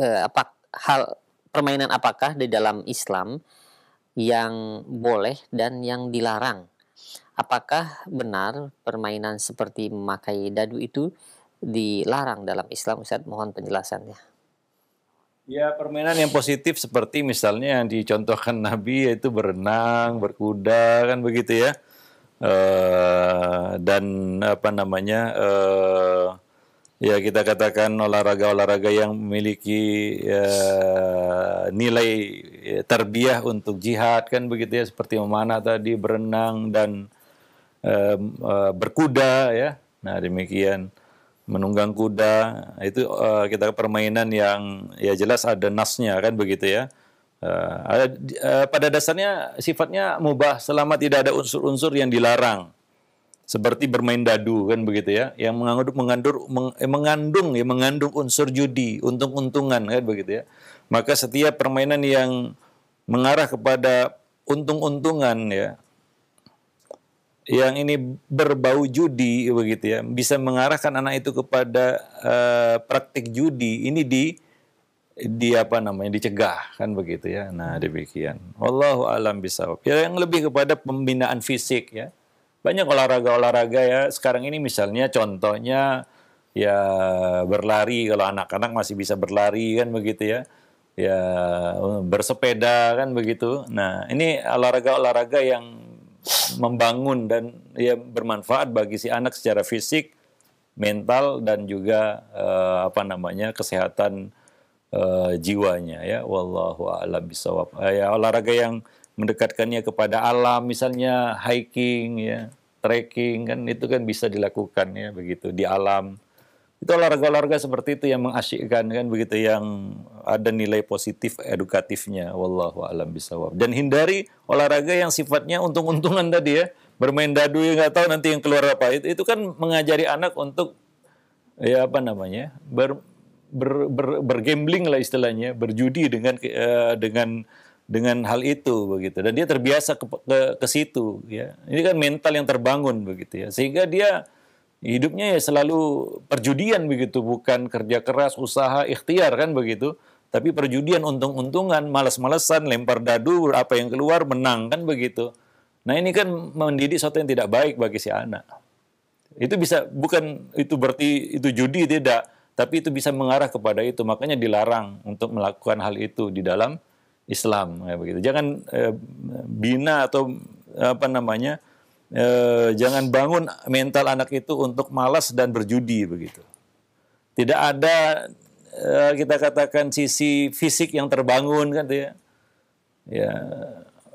eh, apa hal permainan apakah di dalam Islam yang boleh dan yang dilarang? Apakah benar permainan seperti memakai dadu itu dilarang dalam Islam? Ustaz, mohon penjelasannya. Ya, permainan yang positif seperti misalnya yang dicontohkan Nabi yaitu berenang, berkuda, kan begitu ya. Uh, dan apa namanya uh, ya kita katakan olahraga-olahraga yang memiliki ya, nilai ya, terbiah untuk jihad kan begitu ya seperti memanah tadi berenang dan uh, uh, berkuda ya nah demikian menunggang kuda itu uh, kita permainan yang ya jelas ada nasnya kan begitu ya uh, pada dasarnya sifatnya mubah selama tidak ada unsur-unsur yang dilarang seperti bermain dadu kan begitu ya yang mengandung mengandung eh, mengandung ya mengandung unsur judi untung-untungan kan begitu ya maka setiap permainan yang mengarah kepada untung-untungan ya yang ini berbau judi begitu ya bisa mengarahkan anak itu kepada uh, praktik judi ini di di apa namanya dicegah kan begitu ya nah demikian Allahu alam bisawab ya yang lebih kepada pembinaan fisik ya banyak olahraga-olahraga ya sekarang ini misalnya contohnya ya berlari kalau anak-anak masih bisa berlari kan begitu ya ya bersepeda kan begitu nah ini olahraga-olahraga yang membangun dan ya bermanfaat bagi si anak secara fisik mental dan juga uh, apa namanya kesehatan uh, jiwanya ya wallahu a'lam bisawab uh, ya olahraga yang mendekatkannya kepada alam misalnya hiking ya trekking kan itu kan bisa dilakukan ya begitu di alam itu olahraga-olahraga seperti itu yang mengasyikkan kan begitu yang ada nilai positif edukatifnya wallahu alam bisawab dan hindari olahraga yang sifatnya untung-untungan tadi ya bermain dadu yang nggak tahu nanti yang keluar apa itu itu kan mengajari anak untuk ya apa namanya ber, ber, ber, bergambling lah istilahnya berjudi dengan uh, dengan dengan hal itu begitu dan dia terbiasa ke ke, ke situ ya ini kan mental yang terbangun begitu ya sehingga dia hidupnya ya selalu perjudian begitu bukan kerja keras usaha ikhtiar kan begitu tapi perjudian untung-untungan malas-malesan lempar dadu apa yang keluar menang kan begitu nah ini kan mendidik sesuatu yang tidak baik bagi si anak itu bisa bukan itu berarti itu judi tidak tapi itu bisa mengarah kepada itu makanya dilarang untuk melakukan hal itu di dalam Islam ya begitu. Jangan eh, bina atau apa namanya eh, jangan bangun mental anak itu untuk malas dan berjudi begitu. Tidak ada eh, kita katakan sisi fisik yang terbangun kan ya. Ya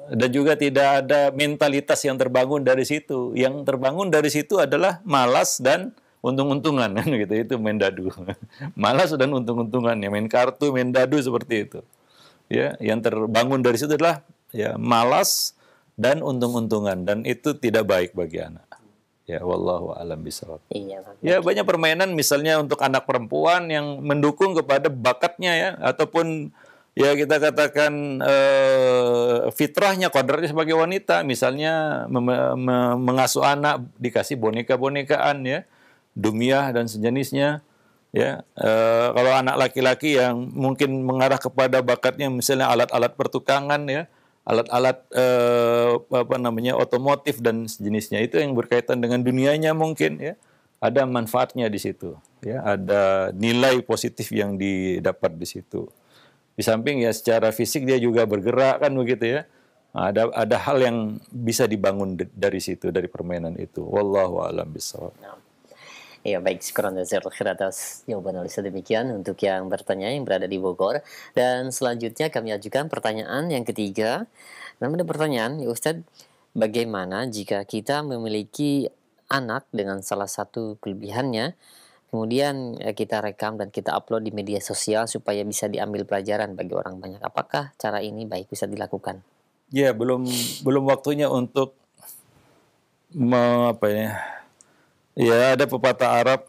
dan juga tidak ada mentalitas yang terbangun dari situ. Yang terbangun dari situ adalah malas dan untung-untungan kan, gitu itu main dadu. malas dan untung-untungan ya main kartu, main dadu seperti itu ya yang terbangun dari situ adalah ya malas dan untung-untungan dan itu tidak baik bagi anak. Ya, wallahu alam bisawab. Iya, Ya, banyak permainan misalnya untuk anak perempuan yang mendukung kepada bakatnya ya ataupun ya kita katakan eh, fitrahnya kodratnya sebagai wanita misalnya mem- mem- mengasuh anak dikasih boneka-bonekaan ya, dumiah dan sejenisnya ya e, kalau anak laki-laki yang mungkin mengarah kepada bakatnya misalnya alat-alat pertukangan ya alat-alat e, apa namanya otomotif dan sejenisnya itu yang berkaitan dengan dunianya mungkin ya ada manfaatnya di situ ya ada nilai positif yang didapat di situ di samping ya secara fisik dia juga bergerak kan begitu ya nah, ada ada hal yang bisa dibangun dari situ dari permainan itu wallahu alam bisawab nah, Ya baik, syukuran jazir atas jawaban Alisa demikian untuk yang bertanya yang berada di Bogor. Dan selanjutnya kami ajukan pertanyaan yang ketiga. Namun ada pertanyaan, ya Ustadz, bagaimana jika kita memiliki anak dengan salah satu kelebihannya, kemudian eh, kita rekam dan kita upload di media sosial supaya bisa diambil pelajaran bagi orang banyak. Apakah cara ini baik bisa dilakukan? Ya, belum belum waktunya untuk me, apa ya Ya, ada pepatah Arab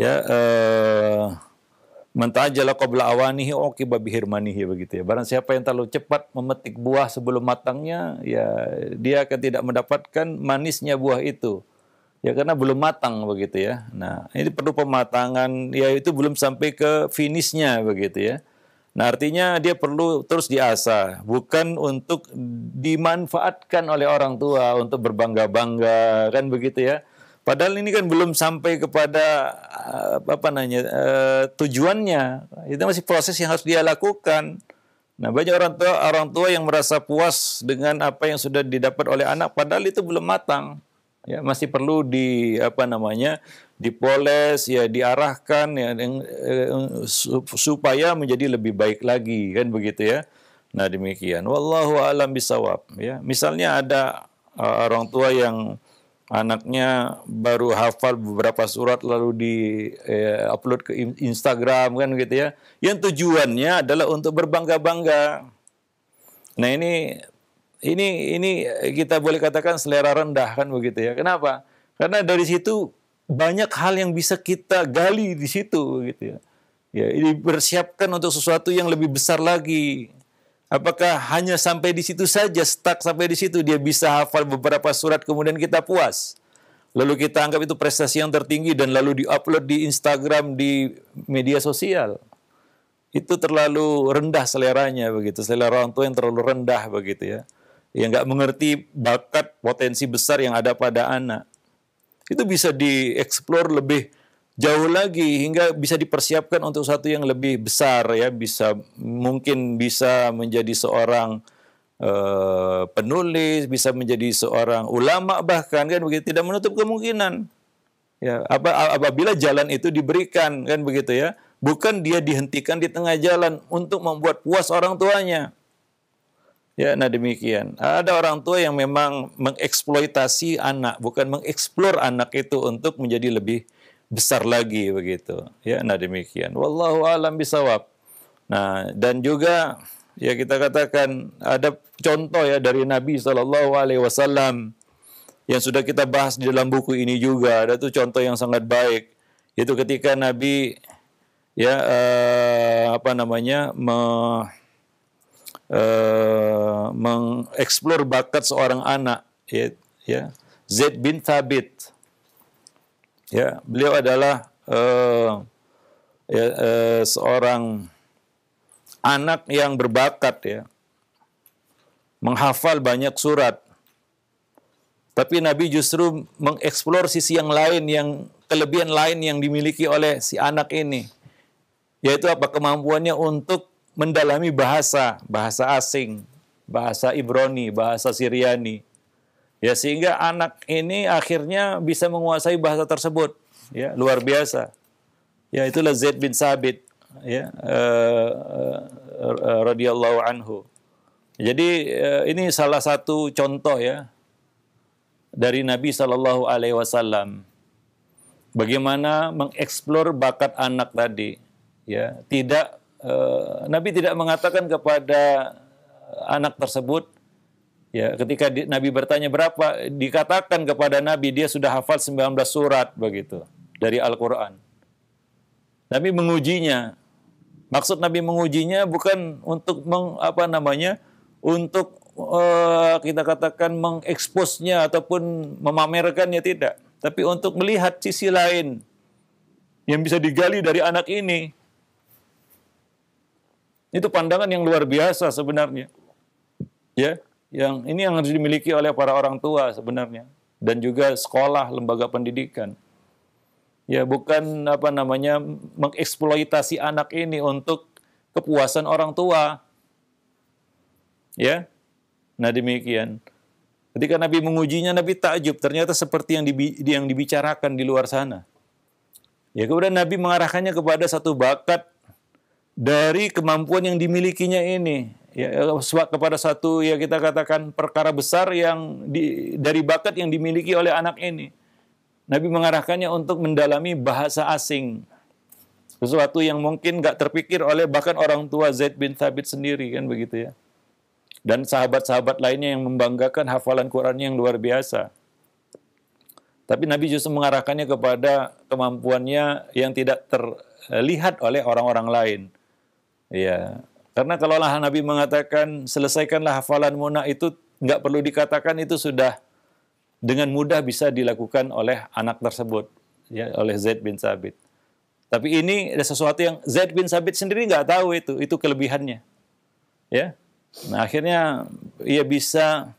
ya eh mentajala qabla awanihi uqiba bihirmanihi begitu ya. Barang siapa yang terlalu cepat memetik buah sebelum matangnya, ya dia akan tidak mendapatkan manisnya buah itu. Ya karena belum matang begitu ya. Nah, ini perlu pematangan ya itu belum sampai ke finishnya begitu ya. Nah, artinya dia perlu terus diasah, bukan untuk dimanfaatkan oleh orang tua untuk berbangga-bangga kan begitu ya Padahal ini kan belum sampai kepada eh, apa namanya uh, tujuannya. Itu masih proses yang harus dia lakukan. Nah, banyak orang tua orang tua yang merasa puas dengan apa yang sudah didapat oleh anak padahal itu belum matang. Ya, masih perlu di apa namanya? dipoles ya diarahkan ya eh, supaya menjadi lebih baik lagi kan begitu ya. Nah, demikian. Wallahu alam bisawab ya. Misalnya ada uh, orang tua yang anaknya baru hafal beberapa surat lalu di eh, upload ke Instagram kan gitu ya. Yang tujuannya adalah untuk berbangga-bangga. Nah ini ini ini kita boleh katakan selera rendah kan begitu ya. Kenapa? Karena dari situ banyak hal yang bisa kita gali di situ gitu ya. Ya, ini bersiapkan untuk sesuatu yang lebih besar lagi. Apakah hanya sampai di situ saja, stuck sampai di situ, dia bisa hafal beberapa surat kemudian kita puas. Lalu kita anggap itu prestasi yang tertinggi dan lalu diupload di Instagram, di media sosial. Itu terlalu rendah seleranya begitu, selera orang tua yang terlalu rendah begitu ya. Yang nggak mengerti bakat potensi besar yang ada pada anak. Itu bisa dieksplor lebih jauh lagi hingga bisa dipersiapkan untuk satu yang lebih besar ya bisa mungkin bisa menjadi seorang uh, penulis bisa menjadi seorang ulama bahkan kan begitu tidak menutup kemungkinan ya apa apabila jalan itu diberikan kan begitu ya bukan dia dihentikan di tengah jalan untuk membuat puas orang tuanya ya nah demikian ada orang tua yang memang mengeksploitasi anak bukan mengeksplor anak itu untuk menjadi lebih besar lagi begitu. Ya, nah demikian. Wallahu alam bisawab. Nah, dan juga ya kita katakan ada contoh ya dari Nabi sallallahu alaihi wasallam yang sudah kita bahas di dalam buku ini juga. Ada tuh contoh yang sangat baik yaitu ketika Nabi ya eh, apa namanya me, eh, mengeksplor bakat seorang anak ya, ya Zaid bin Thabit Ya, beliau adalah uh, ya, uh, seorang anak yang berbakat ya. Menghafal banyak surat. Tapi Nabi justru mengeksplor sisi yang lain yang kelebihan lain yang dimiliki oleh si anak ini. Yaitu apa kemampuannya untuk mendalami bahasa, bahasa asing, bahasa Ibrani, bahasa Siriani. Ya sehingga anak ini akhirnya bisa menguasai bahasa tersebut. Ya, luar biasa. Ya itulah Zaid bin Sabit ya uh, uh, radhiyallahu anhu. Jadi uh, ini salah satu contoh ya dari Nabi Shallallahu alaihi wasallam. Bagaimana mengeksplor bakat anak tadi ya, tidak Nabi tidak mengatakan kepada anak tersebut Ya, ketika di, Nabi bertanya berapa, dikatakan kepada Nabi dia sudah hafal 19 surat begitu dari Al-Qur'an. Nabi mengujinya. Maksud Nabi mengujinya bukan untuk meng, apa namanya? untuk uh, kita katakan mengeksposnya ataupun memamerkannya tidak, tapi untuk melihat sisi lain yang bisa digali dari anak ini. Itu pandangan yang luar biasa sebenarnya. Ya yang ini yang harus dimiliki oleh para orang tua sebenarnya dan juga sekolah lembaga pendidikan ya bukan apa namanya mengeksploitasi anak ini untuk kepuasan orang tua ya nah demikian ketika Nabi mengujinya Nabi takjub ternyata seperti yang dibi yang dibicarakan di luar sana ya kemudian Nabi mengarahkannya kepada satu bakat dari kemampuan yang dimilikinya ini ya, ya kepada satu ya kita katakan perkara besar yang di, dari bakat yang dimiliki oleh anak ini. Nabi mengarahkannya untuk mendalami bahasa asing. Sesuatu yang mungkin gak terpikir oleh bahkan orang tua Zaid bin Thabit sendiri kan begitu ya. Dan sahabat-sahabat lainnya yang membanggakan hafalan Qurannya yang luar biasa. Tapi Nabi justru mengarahkannya kepada kemampuannya yang tidak terlihat oleh orang-orang lain. Ya, karena kalau lahan Nabi mengatakan selesaikanlah hafalan munak itu nggak perlu dikatakan itu sudah dengan mudah bisa dilakukan oleh anak tersebut ya oleh Zaid bin Sabit. Tapi ini ada sesuatu yang Zaid bin Sabit sendiri nggak tahu itu itu kelebihannya ya. Nah akhirnya ia bisa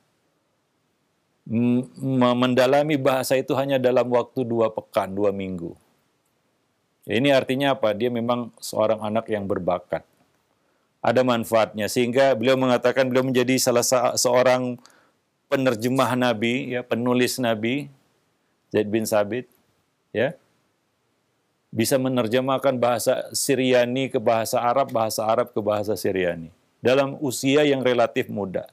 mendalami bahasa itu hanya dalam waktu dua pekan dua minggu. ini artinya apa? Dia memang seorang anak yang berbakat ada manfaatnya sehingga beliau mengatakan beliau menjadi salah seorang penerjemah Nabi ya penulis Nabi Zaid bin Sabit ya bisa menerjemahkan bahasa Siriani ke bahasa Arab, bahasa Arab ke bahasa Siriani dalam usia yang relatif muda.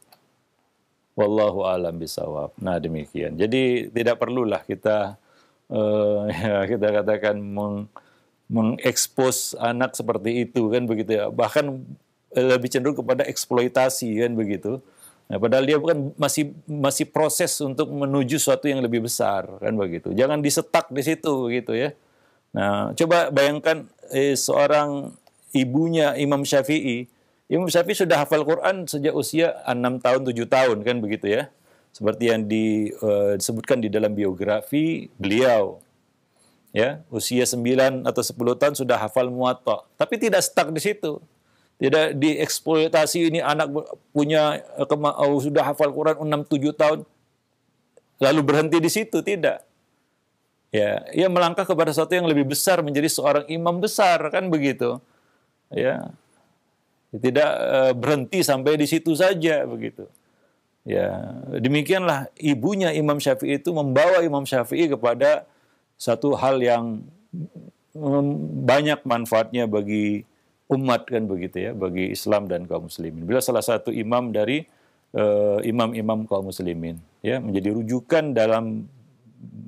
Wallahu alam bisawab. Nah demikian. Jadi tidak perlulah kita uh, ya, kita katakan meng mengekspos anak seperti itu kan begitu ya. Bahkan lebih cenderung kepada eksploitasi kan begitu. Nah, padahal dia bukan masih masih proses untuk menuju suatu yang lebih besar kan begitu. Jangan disetak di situ gitu ya. Nah, coba bayangkan eh, seorang ibunya Imam Syafi'i. Imam Syafi'i sudah hafal Quran sejak usia 6 tahun, 7 tahun kan begitu ya. Seperti yang di, uh, disebutkan di dalam biografi beliau. Ya, usia 9 atau 10 tahun sudah hafal muwatta, tapi tidak stuck di situ tidak dieksploitasi ini anak punya eh, oh, sudah hafal Quran 6 7 tahun lalu berhenti di situ tidak. Ya, ia melangkah kepada sesuatu yang lebih besar menjadi seorang imam besar kan begitu. Ya. Tidak eh, berhenti sampai di situ saja begitu. Ya, demikianlah ibunya Imam Syafi'i itu membawa Imam Syafi'i kepada satu hal yang mm, banyak manfaatnya bagi umat kan begitu ya bagi Islam dan kaum muslimin. Bila salah satu imam dari imam eh, imam-imam kaum muslimin ya menjadi rujukan dalam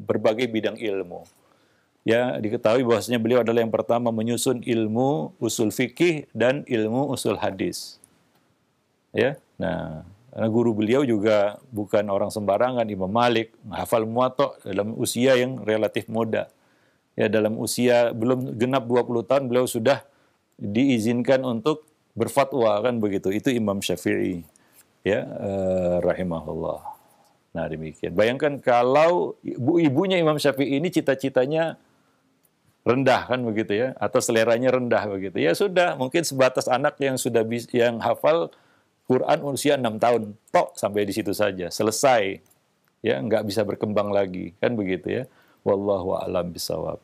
berbagai bidang ilmu. Ya, diketahui bahwasanya beliau adalah yang pertama menyusun ilmu usul fikih dan ilmu usul hadis. Ya. Nah, guru beliau juga bukan orang sembarangan, Imam Malik, menghafal muwatta dalam usia yang relatif muda. Ya, dalam usia belum genap 20 tahun beliau sudah diizinkan untuk berfatwa kan begitu. Itu Imam Syafi'i ya eh, rahimahullah. Nah, demikian. Bayangkan kalau ibu ibunya Imam Syafi'i ini cita-citanya rendah kan begitu ya atau seleranya rendah begitu. Ya sudah, mungkin sebatas anak yang sudah bis, yang hafal Quran usia enam tahun. Tok sampai di situ saja, selesai. Ya, nggak bisa berkembang lagi kan begitu ya. Wallahu a'lam bisawab.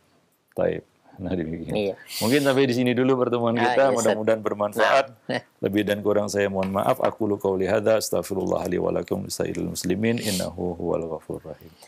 Taib. Nah, demikian. Iya. Mungkin sampai di sini dulu pertemuan nah, kita. Iya, Mudah-mudahan bermanfaat. Nah. Lebih dan kurang saya mohon maaf. Aku lu qauli hadza Astagfirullahaladzim. li muslimin innahu huwal ghafur rahim.